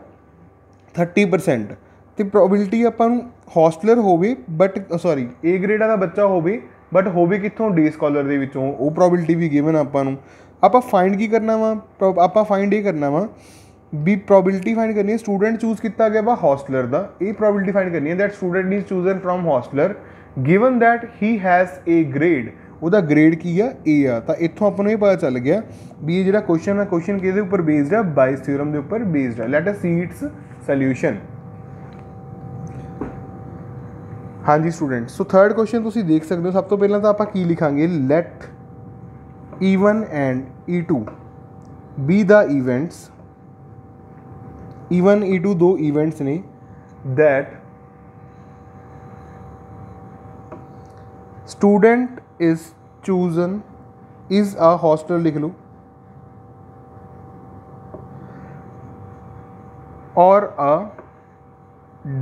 30% ਤੇ ਪ੍ਰੋਬੈਬਿਲਟੀ ਆਪਾਂ ਨੂੰ ਹੌਸਟਲਰ ਹੋਵੇ ਬਟ ਸੌਰੀ ਏ ਗ੍ਰੇਡ ਦਾ ਬੱਚਾ ਹੋਵੇ ਬਟ ਹੋਵੇ ਕਿੱਥੋਂ ਡੀ ਸਕਾਲਰ ਦੇ ਵਿੱਚੋਂ ਉਹ ਪ੍ਰੋਬੈਬਿਲਟੀ ਵੀ ਗਿਵਨ ਆਪਾਂ ਨੂੰ ਆਪਾਂ ਫਾਈਂਡ ਕੀ ਕਰਨਾ ਵਾ ਆਪਾਂ ਫਾਈਂਡ ਇਹ ਕਰਨਾ ਵਾ ਵੀ ਪ੍ਰੋਬੈਬਿਲਟੀ ਫਾਈਂਡ ਕਰਨੀ ਹੈ ਸਟੂਡੈਂਟ ਚੂਜ਼ ਕੀਤਾ ਗਿਆ ਵਾ ਹੌਸਟਲਰ ਦਾ ਇਹ ਪ੍ਰੋਬੈਬਿਲਟੀ ਫਾਈਂਡ ਕਰਨੀ ਹੈ that student is chosen from hostler given that he has A grade ਉਹਦਾ ਗ੍ਰੇਡ ਕੀ ਆ A ਆ ਤਾਂ ਇੱਥੋਂ ਆਪਾਂ ਨੂੰ ਇਹ ਪਤਾ ਚੱਲ ਗਿਆ ਵੀ ਇਹ ਜਿਹੜਾ ਕੁਐਸਚਨ ਹੈ ਕੁਐਸਚਨ ਕਿਹਦੇ ਉੱਪਰ ਬੇਸਡ ਹੈ ਬਾਇਸ ਥਿਓਰਮ ਦੇ ਉੱਪਰ ਬੇਸਡ ਹੈ let us see its solution हाँ जी स्टूडेंट सो थर्ड क्वेश्चन तुम देख सकते हो सब तो पहला तो आप की लिखा let E one and E two be the events E one E two दो ईवेंट्स ने that student is chosen is a hostel लिख लो ਔਰ ਅ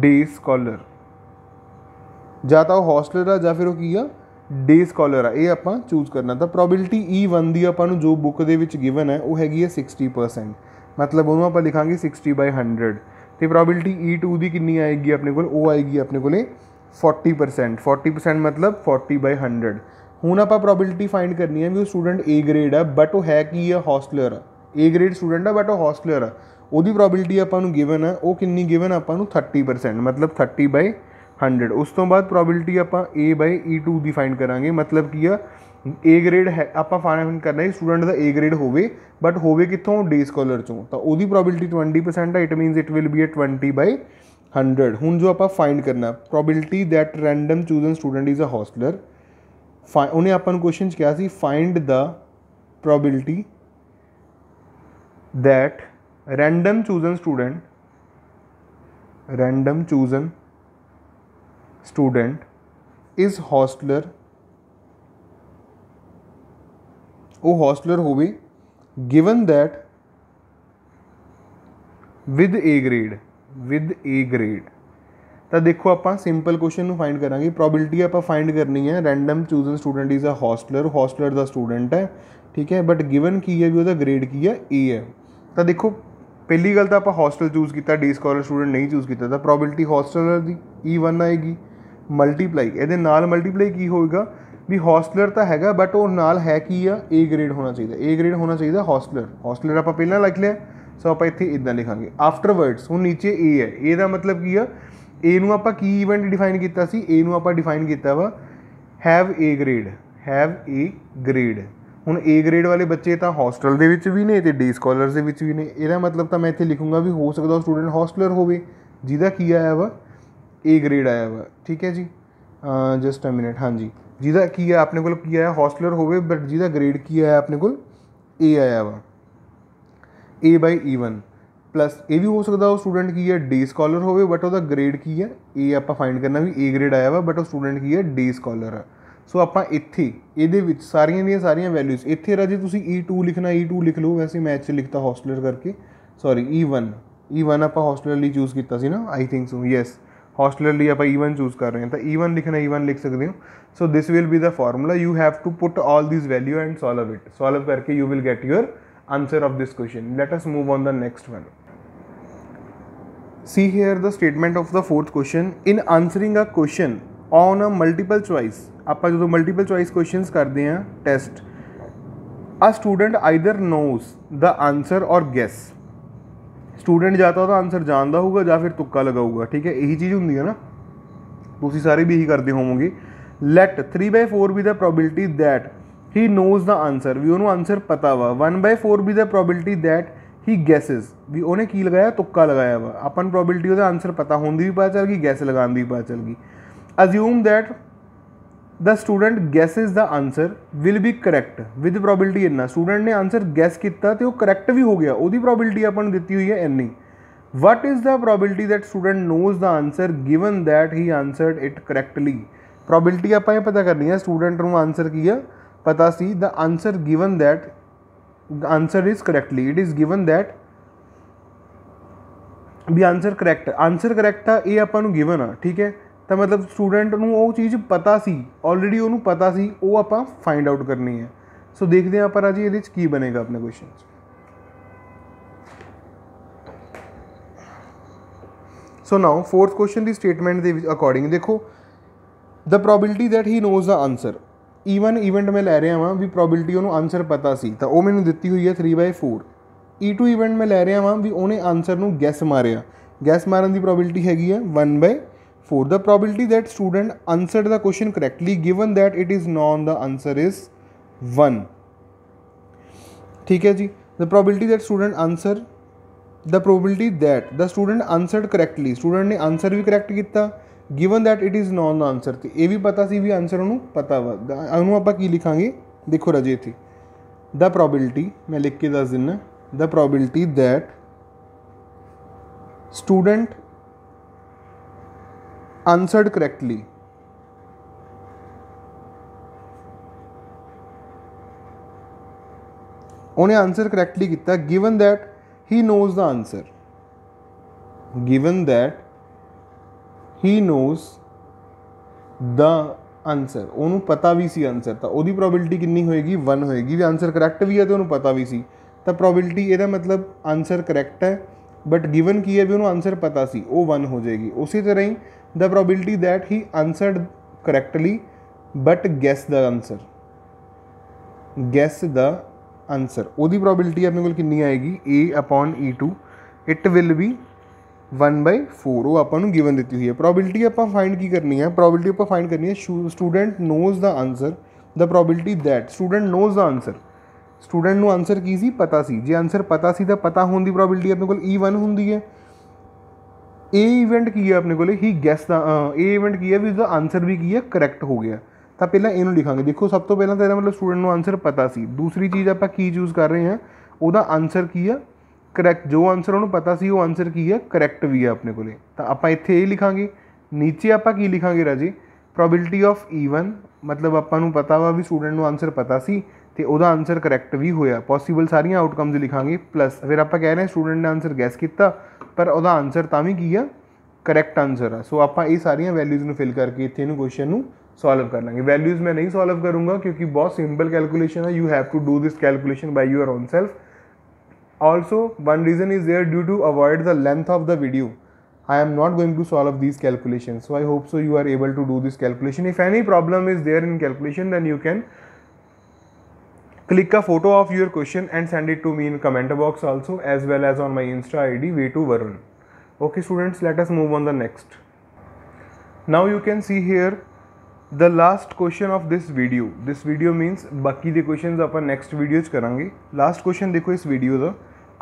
day ਸਕਾਲਰ ਜਾਂ ਤਾਂ ਉਹ ਹੌਸਟਲਰ ਆ ਜਾਂ ਫਿਰ ਉਹ ਕੀ ਆ ਡੇ ਸਕਾਲਰ ਆ ਇਹ ਆਪਾਂ ਚੂਜ਼ ਕਰਨਾ ਤਾਂ ਪ੍ਰੋਬੈਬਿਲਿਟੀ E1 ਦੀ ਆਪਾਂ ਨੂੰ ਜੋ ਬੁੱਕ ਦੇ ਵਿੱਚ ਗਿਵਨ ਹੈ ਉਹ ਹੈਗੀ ਹੈ 60% ਮਤਲਬ ਉਹਨੂੰ ਆਪਾਂ ਲਿਖਾਂਗੇ 60 ਬਾਈ 100 ਤੇ ਪ੍ਰੋਬੈਬਿਲਿਟੀ E2 ਦੀ ਕਿੰਨੀ ਆਏਗੀ ਆਪਣੇ ਕੋਲ ਉਹ ਆਏਗੀ ਆਪਣੇ ਕੋਲੇ 40% 40% ਮਤਲਬ 40 ਬਾਈ 100 ਹੁਣ ਆਪਾਂ ਪ੍ਰੋਬੈਬਿਲਿਟੀ ਫਾਈਂਡ ਕਰਨੀ ਹੈ ਵੀ ਉਹ ਸਟੂਡੈਂਟ A ਗ੍ਰੇਡ ਹੈ ਬਟ ਉਹ ਹੈ ਕੀ ਹੈ ਹੌਸਟਲਰ A ਗ੍ਰੇਡ ਸਟੂਡੈਂਟ ਹੈ ਬਟ ਉਹ ਹੌਸਟਲਰ ਹੈ ਉਹਦੀ ਪ੍ਰੋਬੇਬਿਲਿਟੀ ਆਪਾਂ ਨੂੰ ਗਿਵਨ ਹੈ ਉਹ ਕਿੰਨੀ ਗਿਵਨ ਆਪਾਂ ਨੂੰ 30% ਮਤਲਬ 30 ਬਾਈ 100 ਉਸ ਤੋਂ ਬਾਅਦ ਪ੍ਰੋਬੇਬਿਲਿਟੀ ਆਪਾਂ A by E2 the find ਕਰਾਂਗੇ ਮਤਲਬ ਕੀ ਆ A ਗ੍ਰੇਡ ਹੈ ਆਪਾਂ ਫਾਈਂਡ ਕਰਨਾ ਹੈ ਸਟੂਡੈਂਟ ਦਾ A ਗ੍ਰੇਡ ਹੋਵੇ ਬਟ ਹੋਵੇ ਕਿੱਥੋਂ ਡੇ ਸਕਾਲਰ ਚੋਂ ਤਾਂ ਉਹਦੀ ਪ੍ਰੋਬੇਬਿਲਿਟੀ 20% ਹੈ it means it will be a 20 by 100 ਹੁਣ ਜੋ ਆਪਾਂ ਫਾਈਂਡ ਕਰਨਾ probability that random chosen student is a hostler ਉਹਨੇ ਆਪਾਂ ਨੂੰ ਕੁਐਸਚਨ ਚ ਕਿਹਾ ਸੀ find the probability that random chosen student random chosen student is hostler ओ हॉस्टलर हो भी given that with A grade with A grade ਤਾਂ ਦੇਖੋ ਆਪਾਂ ਸਿੰਪਲ ਕੁਐਸਚਨ ਨੂੰ ਫਾਈਂਡ ਕਰਾਂਗੇ ਪ੍ਰੋਬਿਬਿਲਟੀ ਆਪਾਂ ਫਾਈਂਡ ਕਰਨੀ ਹੈ random chosen student is a hostler hostler ਦਾ ਸਟੂਡੈਂਟ ਹੈ ਠੀਕ ਹੈ ਬਟ ਗਿਵਨ ਕੀ ਹੈ ਵੀ ਉਹਦਾ ਗ੍ਰੇਡ ਕੀ ਹੈ A ਹੈ ਤਾਂ ਦੇਖੋ ਪਹਿਲੀ ਗੱਲ ਤਾਂ ਆਪਾਂ ਹੋਸਟਲ ਚੂਜ਼ ਕੀਤਾ ਡੀ ਸਕਾਲਰ ਸਟੂਡੈਂਟ ਨਹੀਂ ਚੂਜ਼ ਕੀਤਾ ਤਾਂ ਪ੍ਰੋਬੈਬਿਲਟੀ ਹੋਸਟਲਰ ਦੀ E1 ਆਏਗੀ ਮਲਟੀਪਲਾਈ ਇਹਦੇ ਨਾਲ ਮਲਟੀਪਲਾਈ ਕੀ ਹੋਏਗਾ ਵੀ ਹੋਸਟਲਰ ਤਾਂ ਹੈਗਾ ਬਟ ਉਹ ਨਾਲ ਹੈ ਕੀ ਆ A ਗ੍ਰੇਡ ਹੋਣਾ ਚਾਹੀਦਾ A ਗ੍ਰੇਡ ਹੋਣਾ ਚਾਹੀਦਾ ਹੋਸਟਲਰ ਹੋਸਟਲਰ ਆਪਾਂ ਪਹਿਲਾਂ ਲਿਖ ਲਿਆ ਸੋ ਆਪਾਂ ਇੱਥੇ ਇਦਾਂ ਲਿਖਾਂਗੇ ਆਫਟਰਵਰਡਸ ਹੁਣ نیچے A ਹੈ A ਦਾ ਮਤਲਬ ਕੀ ਆ A ਨੂੰ ਆਪਾਂ ਕੀ ਇਵੈਂਟ ਡਿਫਾਈਨ ਕੀਤਾ ਸੀ A ਨੂੰ ਆਪਾਂ ਡਿਫਾਈਨ ਕੀਤਾ ਵਾ have A grade have A grade ਹੁਣ ਏ ਗ੍ਰੇਡ ਵਾਲੇ ਬੱਚੇ ਤਾਂ ਹੋਸਟਲ ਦੇ ਵਿੱਚ ਵੀ ਨੇ ਤੇ ਡੀ ਸਕਾਲਰਸ ਦੇ ਵਿੱਚ ਵੀ ਨੇ ਇਹਦਾ ਮਤਲਬ ਤਾਂ ਮੈਂ ਇੱਥੇ ਲਿਖੂੰਗਾ ਵੀ ਹੋ ਸਕਦਾ ਸਟੂਡੈਂਟ ਹੋਸਟਲਰ ਹੋਵੇ ਜਿਹਦਾ ਕੀ ਆਇਆ ਵਾ ਏ ਗ੍ਰੇਡ ਆਇਆ ਵਾ ਠੀਕ ਹੈ ਜੀ ਜਸਟ ਅ ਮਿੰਟ ਹਾਂਜੀ ਜਿਹਦਾ ਕੀ ਆ ਆਪਣੇ ਕੋਲ ਕੀ ਆਇਆ ਹੋਸਟਲਰ ਹੋਵੇ ਬਟ ਜਿਹਦਾ ਗ੍ਰੇਡ ਕੀ ਆਇਆ ਆਪਣੇ ਕੋਲ ਏ ਆਇਆ ਵਾ ਏ ਬਾਈ E1 ਪਲੱਸ ਇਹ ਵੀ ਹੋ ਸਕਦਾ ਉਹ ਸਟੂਡੈਂਟ ਕੀ ਹੈ ਡੀ ਸਕਾਲਰ ਹੋਵੇ ਬਟ ਉਹਦਾ ਗ੍ਰੇਡ ਕੀ ਹੈ ਏ ਆਪਾਂ ਫਾਈਂਡ ਕਰਨਾ ਵੀ ਏ ਗ੍ਰੇਡ ਆਇਆ ਵਾ ਬਟ ਉਹ ਸਟੂਡੈਂਟ ਕੀ ਹੈ ਡੀ ਸਕਾਲਰ ਹੈ सो आप इतने ये सारिया दारिया वैल्यूज इतने राजे ई टू लिखना ई टू लिख लो वैसे मैच लिखता ਚ करके sorry E one E one आप ਹੌਸਟਲਰ ਲਈ चूज़ किया ਸੀ ਨਾ ਆਈ ਥਿੰਕ हॉस्टलर लिए आप ई वन चूज़ कर रहे हैं तो ई वन लिखना ई वन लिख सकते हो so this will be the formula you have to put all this value and solve it solve करके you will get your answer of this question let us move on the next one see here the statement of the fourth question in answering a question on multiple choice आपका जो multiple choice question करते हैं test a student either knows the answer or guess student जाता तो answer जानता होगा या फिर तुक्का लगा होगा ठीक है यही चीज़ होंगी है ना ਤੁਸੀਂ ਸਾਰੇ ਵੀ ਇਹੀ ਕਰਦੇ ਹੋਵੋਗੇ let 3/4 be the probability that he knows the answer ਵੀ ਉਹਨੂੰ ਆਨਸਰ ਪਤਾ ਵਾ 1/4 ਵੀ the probability that he gases ਵੀ ਉਹਨੇ ਕੀ ਲਗਾਇਆ ਤੁੱਕਾ ਲਗਾਇਆ ਵਾ ਆਪਨ ਪ੍ਰੋਬਿਲਿਟੀ ਉਹਦਾ ਆਨਸਰ ਪਤਾ ਹੁੰਦੀ ਵੀ ਪਤਾ ਚੱਲ ਗਈ ਗੈਸ ਲਗਾਉਣ ਦੀ ਪਤਾ ਚੱਲ ਗਈ assume that the student guess is the answer will be correct with probability इन्ना स्टूडेंट ने आंसर गैस किया तो करैक्ट भी हो गया वो प्रोबिलिटी अपन दी हुई है इन्नी what is the probability that student knows the answer given that he answer it correctly probability आप पता करनी है स्टूडेंट को आंसर की है पता see the answer given that answer is correctly it is given that भी आंसर करैक्ट आंसर करैक्ट था ये अपन गिवन आ ठीक है ਤਾਂ ਮਤਲਬ ਸਟੂਡੈਂਟ ਨੂੰ ਉਹ ਚੀਜ਼ ਪਤਾ ਸੀ ਆਲਰੇਡੀ ਉਹਨੂੰ ਪਤਾ ਸੀ ਉਹ ਆਪਾਂ ਫਾਈਂਡ ਆਊਟ ਕਰਨੀ ਹੈ ਸੋ ਦੇਖਦੇ ਹਾਂ ਆਪਾਂ ਰਾਜੀ ਇਹਦੇ ਵਿੱਚ ਕੀ ਬਣੇਗਾ ਆਪਣੇ questions so now fourth question ਦੀ ਸਟੇਟਮੈਂਟ ਦੇ ਅਕੋਰਡਿੰਗ ਦੇਖੋ the probability that he knows the answer even event ਮੈਂ ਲੈ ਰਿਹਾ ਹਾਂ ਵੀ ਪ੍ਰੋਬੈਬਿਲਟੀ ਉਹਨੂੰ ਆਨਸਰ ਪਤਾ ਸੀ ਤਾਂ ਉਹ ਮੈਨੂੰ ਦਿੱਤੀ ਹੋਈ ਹੈ 3/4 ਈ2 ਇਵੈਂਟ ਮੈਂ ਲੈ ਰਿਹਾ ਹਾਂ ਵੀ ਉਹਨੇ ਆਨਸਰ ਨੂੰ ਗੈਸ ਮਾਰਿਆ ਗੈਸ ਮਾਰਨ ਦੀ ਪ੍ਰੋਬੈਬਿਲਟੀ ਹੈਗੀ ਹੈ 1/4 for the probability that student answer the question correctly given that it is known the answer is one ठीक है जी the probability that student answer the probability that the student answer correctly student ने answer भी correct किया given that it is known the answer थी ये भी पता से भी आंसर उन्होंने पता वा उन्होंने आप लिखा देखो राजे इतनी द प्रॉबिलिटी मैं लिख के दस दिना the probability that student answered correctly. ਉਹਨੇ ਆਨਸਰ ਕਰੈਕਟਲੀ ਕੀਤਾ given that he knows the answer given that he knows the answer ਉਹਨੂੰ ਪਤਾ ਵੀ ਸੀ ਆਨਸਰ ਤਾਂ ਉਹਦੀ ਪ੍ਰੋਬੈਬਿਲਿਟੀ ਕਿੰਨੀ ਹੋਏਗੀ 1 ਹੋਏਗੀ ਵੀ ਆਨਸਰ ਕਰੈਕਟ ਵੀ ਹੈ ਤੇ ਉਹਨੂੰ ਪਤਾ ਵੀ ਸੀ ਤਾਂ ਪ੍ਰੋਬੈਬਿਲਿਟੀ ਇਹਦਾ ਮਤਲਬ ਆਨਸਰ ਕਰੈਕਟ ਹੈ ਬਟ ਗਿਵਨ ਕੀ ਹੈ ਵੀ ਉਹਨੂੰ ਆਨਸਰ ਪਤਾ ਸੀ ਉਹ 1 ਹੋ ਜਾਏਗੀ ਉਸੇ ਤਰ੍ਹਾਂ ਹੀ the probability that he answered correctly but guess the answer guess the answer वो प्रॉबिलिटी अपने को कि आएगी A upon E two it will be one by four वो आपको गिवन दी हुई है प्रॉबिलिटी आप फाइंड की करनी है प्रोबिलिटी आप फाइंड करनी है student knows the answer the probability that student knows the answer student answer की सी पता सी जे आंसर पता सी तो पता होने की प्रोबिलिटी अपने को ई वन होंगी है ਇਹ ਇਵੈਂਟ ਕੀ ਹੈ ਆਪਣੇ ਕੋਲੇ ਹੀ ਗੈਸ ਦਾ ਇਹ ਇਵੈਂਟ ਕੀ ਹੈ ਵੀ ਦਾ ਆਨਸਰ ਵੀ ਕੀ ਹੈ ਕਰੈਕਟ ਹੋ ਗਿਆ ਤਾਂ ਪਹਿਲਾਂ ਇਹਨੂੰ ਲਿਖਾਂਗੇ ਦੇਖੋ ਸਭ ਤੋਂ ਪਹਿਲਾਂ ਤਾਂ ਇਹਦਾ ਮਤਲਬ ਸਟੂਡੈਂਟ ਨੂੰ ਆਨਸਰ ਪਤਾ ਸੀ ਦੂਸਰੀ ਚੀਜ਼ ਆਪਾਂ ਕੀ ਯੂਜ਼ ਕਰ ਰਹੇ ਹਾਂ ਉਹਦਾ ਆਨਸਰ ਕੀ ਹੈ ਕਰੈਕਟ ਜੋ ਆਨਸਰ ਉਹਨੂੰ ਪਤਾ ਸੀ ਉਹ ਆਨਸਰ ਕੀ ਹੈ ਕਰੈਕਟ ਵੀ ਹੈ ਆਪਣੇ ਕੋਲੇ ਤਾਂ ਆਪਾਂ ਇੱਥੇ ਇਹ ਲਿਖਾਂਗੇ ਨੀਚੇ ਆਪਾਂ ਕੀ ਲਿਖਾਂਗੇ ਰਾਜੀ ਪ੍ਰੋਬੈਬਿਲਟੀ ਆਫ ਈਵਨ ਮਤਲਬ ਆਪਾਂ ਨੂੰ ਪਤਾ ਵਾ ਵੀ ਸਟੂਡੈਂਟ ਨੂੰ ਆਨਸਰ ਪਤਾ ਸੀ ਤੇ ਉਹਦਾ ਆਨਸਰ ਕਰੈਕਟ ਵੀ ਹੋਇਆ ਪੋਸੀਬਲ ਸਾਰੀਆਂ ਆਊਟਕਮਸ ਲਿਖਾਂਗੇ ਪਲੱਸ ਫਿਰ ਆਪਾਂ ਕਹਿ ਰਹੇ ਹਾਂ ਸਟੂਡੈਂਟ ਨੇ ਆਨਸਰ ਗੈਸ ਕੀਤਾ ਪਰ ਉਹਦਾ ਆਨਸਰ ਤਾਂ ਵੀ ਕੀ ਆ ਕਰੈਕਟ ਆਨਸਰ ਆ ਸੋ ਆਪਾਂ ਇਹ ਸਾਰੀਆਂ ਵੈਲਿਊਜ਼ ਨੂੰ ਫਿਲ ਕਰਕੇ ਇੱਥੇ ਇਹਨੂੰ ਕੁਐਸਚਨ ਨੂੰ ਸੋਲਵ ਕਰ ਲਾਂਗੇ ਵੈਲਿਊਜ਼ ਮੈਂ ਨਹੀਂ ਸੋਲਵ ਕਰੂੰਗਾ ਕਿਉਂਕਿ ਬਹੁਤ ਸਿੰਪਲ ਕੈਲਕੂਲੇਸ਼ਨ ਹੈ you have to do this calculation by your own self also one reason is there due to avoid the length of the video I am not going to solve these calculations. So I hope so you are able to do this calculation. If any problem is there in calculation, then you can click a photo of your question and send it to me in comment box also as well as on my insta id varun okay students let us move on the next now you can see here the last question of this video this video means baki ਦੇ questions ਆਪਾਂ next videos karange last question dekho is video ਦਾ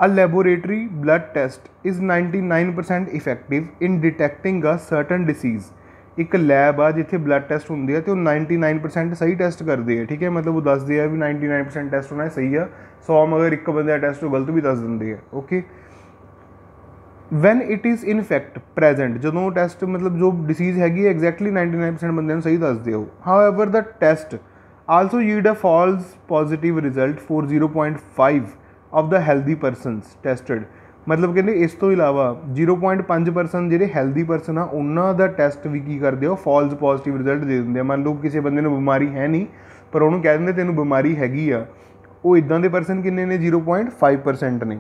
a laboratory blood test is 99% effective in detecting a certain disease एक lab आ जिथे blood test होंगे तो ninety nine percent सही test करते हैं ठीक है मतलब वो दस दिया भी नाइनटी नाइन परसेंट टैसट होना सही है सौ मगर एक बंद टैसट गलत भी दस देंगे okay when it is in fact present जो टैसट मतलब जो डिसीज़ हैगी एग्जैक्टली नाइनटी नाइन परसेंट बंद सही दस दौ however the test also yield a false positive result for zero point five of the healthy persons tested ਮਤਲਬ ਕਹਿੰਦੇ ਇਸ ਤੋਂ ਇਲਾਵਾ 0.5% ਜਿਹੜੇ ਹੈਲਦੀ ਪਰਸਨ ਆ ਉਹਨਾਂ ਦਾ ਟੈਸਟ ਵੀ ਕੀ ਕਰਦੇ ਹੋ ਫਾਲਸ ਪੋਜ਼ਿਟਿਵ ਰਿਜ਼ਲਟ ਦੇ ਦਿੰਦੇ ਆ ਮੰਨ ਲਓ ਕਿਸੇ ਬੰਦੇ ਨੂੰ ਬਿਮਾਰੀ ਹੈ ਨਹੀਂ ਪਰ ਉਹਨੂੰ ਕਹਿ ਦਿੰਦੇ ਤੈਨੂੰ ਬਿਮਾਰੀ ਹੈਗੀ ਆ ਉਹ ਇਦਾਂ ਦੇ ਪਰਸਨ ਕਿੰਨੇ ਨੇ 0.5% ਨੇ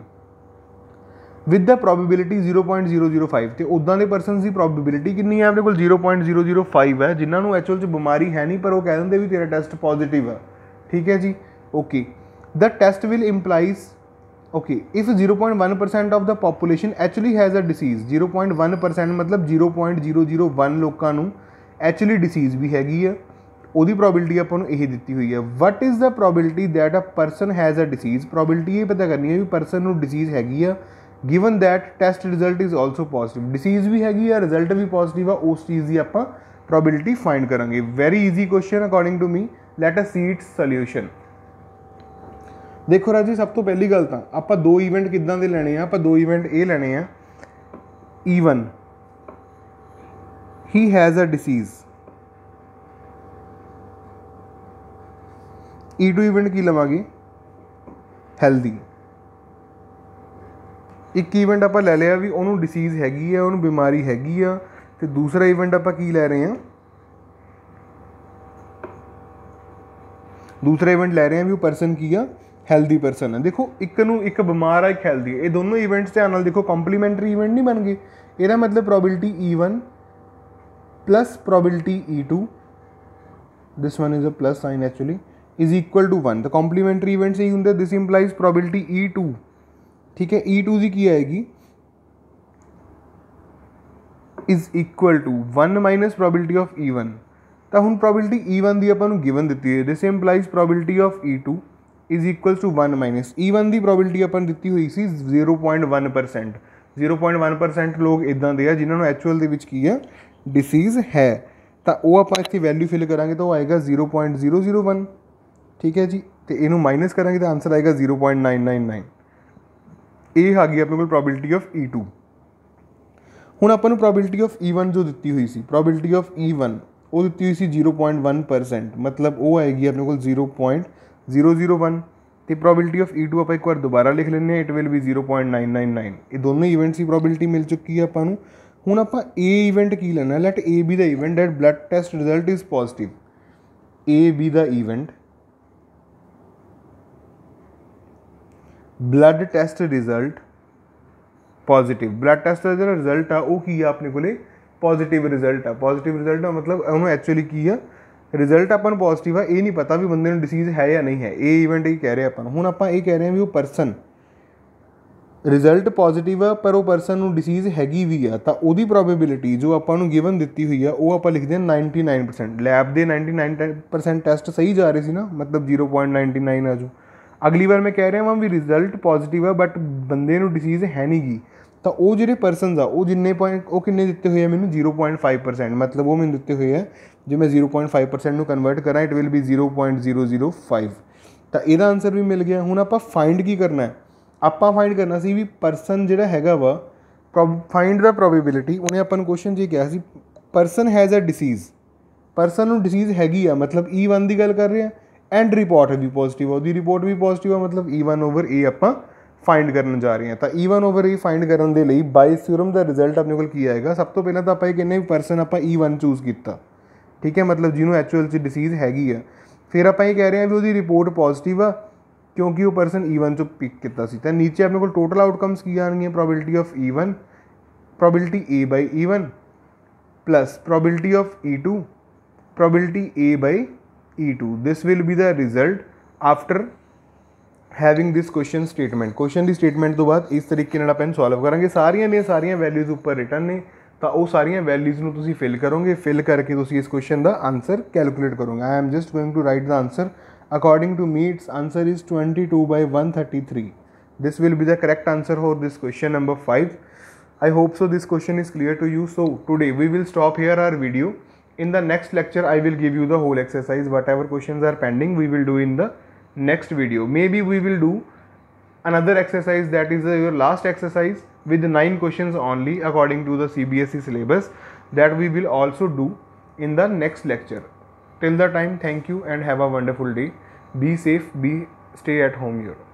ਵਿਦ ਦਾ ਪ੍ਰੋਬੈਬਿਲਿਟੀ 0.005 ਤੇ ਉਦਾਂ ਦੇ ਪਰਸਨਸ ਦੀ ਪ੍ਰੋਬੈਬਿਲਿਟੀ ਕਿੰਨੀ ਹੈ ਆਪਣੇ ਕੋਲ 0.005 ਹੈ ਜਿਨ੍ਹਾਂ ਨੂੰ ਐਕਚੁਅਲ 'ਚ ਬਿਮਾਰੀ ਹੈ ਨਹੀਂ ਪਰ ਉਹ ਕਹਿ ਦਿੰਦੇ ਵੀ ਤੇਰਾ ਟੈਸਟ ਪੋਜ਼ਿਟਿਵ ਆ ਠੀਕ ਹੈ ਜੀ okay the test will implies okay if 0.1% of the population actually has a disease 0.1% ਮਤਲਬ 0.001 ਲੋਕਾਂ ਨੂੰ ਐਕਚੁਅਲੀ ਡਿਸੀਜ਼ ਵੀ ਹੈਗੀ ਆ ਉਹਦੀ ਪ੍ਰੋਬੈਬਿਲਿਟੀ ਆਪਾਂ ਨੂੰ ਇਹ ਦਿੱਤੀ ਹੋਈ ਹੈ what is the probability that a person has a disease probability ਇਹ ਪਤਾ ਕਰਨੀ ਹੈ ਵੀ ਪਰਸਨ ਨੂੰ ਡਿਸੀਜ਼ ਹੈਗੀ ਆ given that test result is also positive disease ਵੀ ਹੈਗੀ ਆ ਰਿਜ਼ਲਟ ਵੀ ਪੋਜ਼ਿਟਿਵ ਆ ਉਸ ਚੀਜ਼ ਦੀ ਆਪਾਂ ਪ੍ਰੋਬੈਬਿਲਿਟੀ ਫਾਈਂਡ ਕਰਾਂਗੇ very easy question according to me let us see its solution ਦੇਖੋ ਰਾਜੀ ਸਭ ਤੋਂ ਪਹਿਲੀ ਗੱਲ ਤਾਂ ਆਪਾਂ ਦੋ ਇਵੈਂਟ ਕਿੱਦਾਂ ਦੇ ਲੈਣੇ ਆ ਆਪਾਂ ਦੋ ਇਵੈਂਟ ਇਹ ਲੈਣੇ ਆ E one he has a disease E two event ਕੀ ਲਵਾਂਗੇ ਹੈਲਦੀ ਇੱਕ ਇਵੈਂਟ ਆਪਾਂ ਲੈ ਲਿਆ ਵੀ ਉਹਨੂੰ ਡਿਸੀਜ਼ ਹੈਗੀ ਆ ਉਹਨੂੰ ਬਿਮਾਰੀ ਹੈਗੀ ਆ ਤੇ ਦੂਸਰਾ ਇਵੈਂਟ ਆਪਾਂ ਕੀ ਲੈ ਰਹੇ ਆ ਦੂਸਰਾ ਇਵੈਂਟ ਲੈ ਰਹੇ ਆ ਵੀ ਉਹ ਪਰਸਨ ਕੀ ਆ ਹੈਲਦੀ ਪਰਸਨ ਹੈ ਦੇਖੋ ਇੱਕ ਨੂੰ ਇੱਕ ਬਿਮਾਰ ਹੈ ਇੱਕ ਹੈਲਦੀ ਹੈ ਇਹ ਦੋਨੋਂ ਇਵੈਂਟਸ ਧਿਆਨ ਨਾਲ ਦੇਖੋ ਕੰਪਲੀਮੈਂਟਰੀ ਇਵੈਂਟ ਨਹੀਂ ਬਣ ਗਏ ਇਹਦਾ ਮਤਲਬ probability E1 plus probability E2 this one is a plus sign actually is equal to 1 the complementary event ਸਹੀ ਹੁੰਦਾ this implies probability E2 ਠੀਕ ਹੈ E2 ਦੀ ਕੀ ਆਏਗੀ is equal to 1 minus probability of E1 ਤਾਂ ਹੁਣ probability E1 ਦੀ ਆਪਾਂ ਨੂੰ given ਦਿੱਤੀ ਹੈ this implies probability of E2 is equals to 1 minus E1 ਦੀ ਪ੍ਰੋਬੈਬਿਲਟੀ ਆਪਾਂ ਦਿੱਤੀ ਹੋਈ ਸੀ 0.1% 0.1% ਲੋਕ ਇਦਾਂ ਦੇ ਆ ਜਿਨ੍ਹਾਂ ਨੂੰ ਐਕਚੁਅਲ ਦੇ ਵਿੱਚ ਕੀ ਹੈ ਡਿਸੀਜ਼ ਹੈ ਤਾਂ ਉਹ ਆਪਾਂ ਇੱਥੇ ਵੈਲਿਊ ਫਿਲ ਕਰਾਂਗੇ ਤਾਂ ਉਹ ਆਏਗਾ 0.001 ਠੀਕ ਹੈ ਜੀ ਤੇ ਇਹਨੂੰ ਮਾਈਨਸ ਕਰਾਂਗੇ ਤਾਂ ਆਨਸਰ ਆਏਗਾ 0.999 ਇਹ ਆ ਗਈ ਆਪਣੇ ਕੋਲ ਪ੍ਰੋਬੈਬਿਲਟੀ ਆਫ E2 ਹੁਣ ਆਪਾਂ ਨੂੰ ਪ੍ਰੋਬੈਬਿਲਟੀ ਆਫ E1 ਜੋ ਦਿੱਤੀ ਹੋਈ ਸੀ ਪ੍ਰੋਬੈਬਿਲਟੀ ਆਫ E1 ਉਹ ਦਿੱਤੀ ਹੋਈ ਸੀ 0.1% ਮਤਲਬ ਉਹ ਆਏਗੀ ਆਪਣੇ ਕੋਲ 0. जीरो जीरो वन तो प्रॉबिलिटी ऑफ ई टू आप एक बार दोबारा लिख लें इट विल भी zero point nine nine nine ये दोनों ईवेंट्स की प्रॉबिलिटी मिल चुकी है अपन हूँ आप ईवेंट की लेना let A be the event that blood test result is positive A be the event blood test result positive blood test का जो रिजल्ट है वह की है अपने को पॉजिटिव रिजल्ट है पॉजिटिव रिजल्ट मतलब उन्होंने एक्चुअली की है ਰਿਜ਼ਲਟ ਆਪਾਂ ਨੂੰ ਪੋਜ਼ਿਟਿਵ ਆ ਇਹ ਨਹੀਂ ਪਤਾ ਵੀ ਬੰਦੇ ਨੂੰ ਡਿਸੀਜ਼ ਹੈ ਜਾਂ ਨਹੀਂ ਹੈ ਇਹ ਇਵੈਂਟ ਹੀ ਕਹਿ ਰਹੇ ਆਪਾਂ ਨੂੰ ਹੁਣ ਆਪਾਂ ਇਹ ਕਹਿ ਰਹੇ ਆ ਵੀ ਉਹ ਪਰਸਨ ਰਿਜ਼ਲਟ ਪੋਜ਼ਿਟਿਵ ਆ ਪਰ ਉਹ ਪਰਸਨ ਨੂੰ ਡਿਸੀਜ਼ ਹੈਗੀ ਵੀ ਆ ਤਾਂ ਉਹਦੀ ਪ੍ਰੋਬੇਬਿਲਿਟੀ ਜੋ ਆਪਾਂ ਨੂੰ ਗਿਵਨ ਦਿੱਤੀ ਹੋਈ ਆ ਉਹ ਆਪਾਂ ਲਿਖਦੇ ਆ 99% ਲੈਬ ਦੇ 99% ਟੈਸਟ ਸਹੀ ਜਾ ਰਹੇ ਸੀ ਨਾ ਮਤਲਬ 0.99 ਆ ਜੋ ਅਗਲੀ ਵਾਰ ਮੈਂ ਕਹਿ ਰਿਹਾ ਹਾਂ ਵੀ ਰਿਜ਼ਲਟ ਪੋਜ਼ਿਟਿਵ ਆ ਬਟ ਬੰਦੇ ਨੂੰ ਡਿਸੀਜ਼ ਹੈ ਨਹੀਂਗੀ ਤਾਂ ਉਹ ਜਿਹੜੇ ਪਰਸਨਸ ਆ ਉਹ ਜਿੰਨੇ ਪੁਆਇੰਟ ਉਹ ਕਿੰਨੇ ਦਿੱਤੇ ਹੋਏ ਆ ਮੈਨੂੰ 0.5% ਮਤਲਬ ਉਹ ਮੈਨੂੰ ਦਿੱਤੇ ਹੋਏ ਆ ਜੇ ਮੈਂ 0.5% ਨੂੰ ਕਨਵਰਟ ਕਰਾਂ ਇਟ ਵਿਲ ਬੀ 0.005 ਤਾਂ ਇਹਦਾ ਆਨਸਰ ਵੀ ਮਿਲ ਗਿਆ ਹੁਣ ਆਪਾਂ ਫਾਈਂਡ ਕੀ ਕਰਨਾ ਹੈ ਆਪਾਂ ਫਾਈਂਡ ਕਰਨਾ ਸੀ ਵੀ ਪਰਸਨ ਜਿਹੜਾ ਹੈਗਾ ਵਾ ਫਾਈਂਡ ਦਾ ਪ੍ਰੋਬੇਬਿਲਿਟੀ ਉਹਨੇ ਆਪਾਂ ਨੂੰ ਕੁਐਸਚਨ ਜੀ ਕਿਹਾ ਸੀ person has a disease person ਨੂੰ ਡਿਸੀਜ਼ ਹੈਗੀ ਆ ਮਤਲਬ E1 ਦੀ ਗੱਲ ਕਰ ਰਹੇ ਆ ਐਂਡ ਰਿਪੋਰਟ ਵੀ ਪੋਜ਼ਿਟਿਵ ਆ ਉਹਦੀ ਰਿਪੋਰਟ ਵੀ ਪੋਜ਼ਿਟਿਵ ਆ ਮਤਲਬ E1 ਓਵਰ A ਆਪਾਂ फाइंड कर जा रहे हैं तो E one over E find करने कर बाई सीरम का रिजल्ट अपने को आएगा सब तो पहले तो आप कहने परसन आप ई वन चूज़ किया ठीक है मतलब जिन्होंने एक्चुअल डिसीज़ हैगी है फिर आप कह रहे हैं भी वो रिपोर्ट पॉजिटिव आ क्योंकि वो परसन ईवन चो पिक किया तो नीचे अपने को टोटल आउटकम्स की आन probability of E one probability A by E one plus probability of E two probability A by E two this will be the result after having this question statement question की statement तो बाद इस तरीके अपन solve करेंगे सारिया ने सारिया values उपर रिटर्न ने तो वो सारिया वैल्यूज़ में तुम फिल करोगे फिल करके इस क्वेश्चन का आंसर कैलकुलेट करोगे I am just going to write the answer according to me its answer is twenty two by one thirty three this will be the correct answer for this question number five I hope so this question is clear to you so today we will stop here our video in the next lecture I will give you the whole exercise whatever question are pending we will do in the next video maybe we will do another exercise that is uh, your last exercise with 9 questions only according to the CBSE syllabus that we will also do in the next lecture till the time thank you and have a wonderful day be safe be stay at home here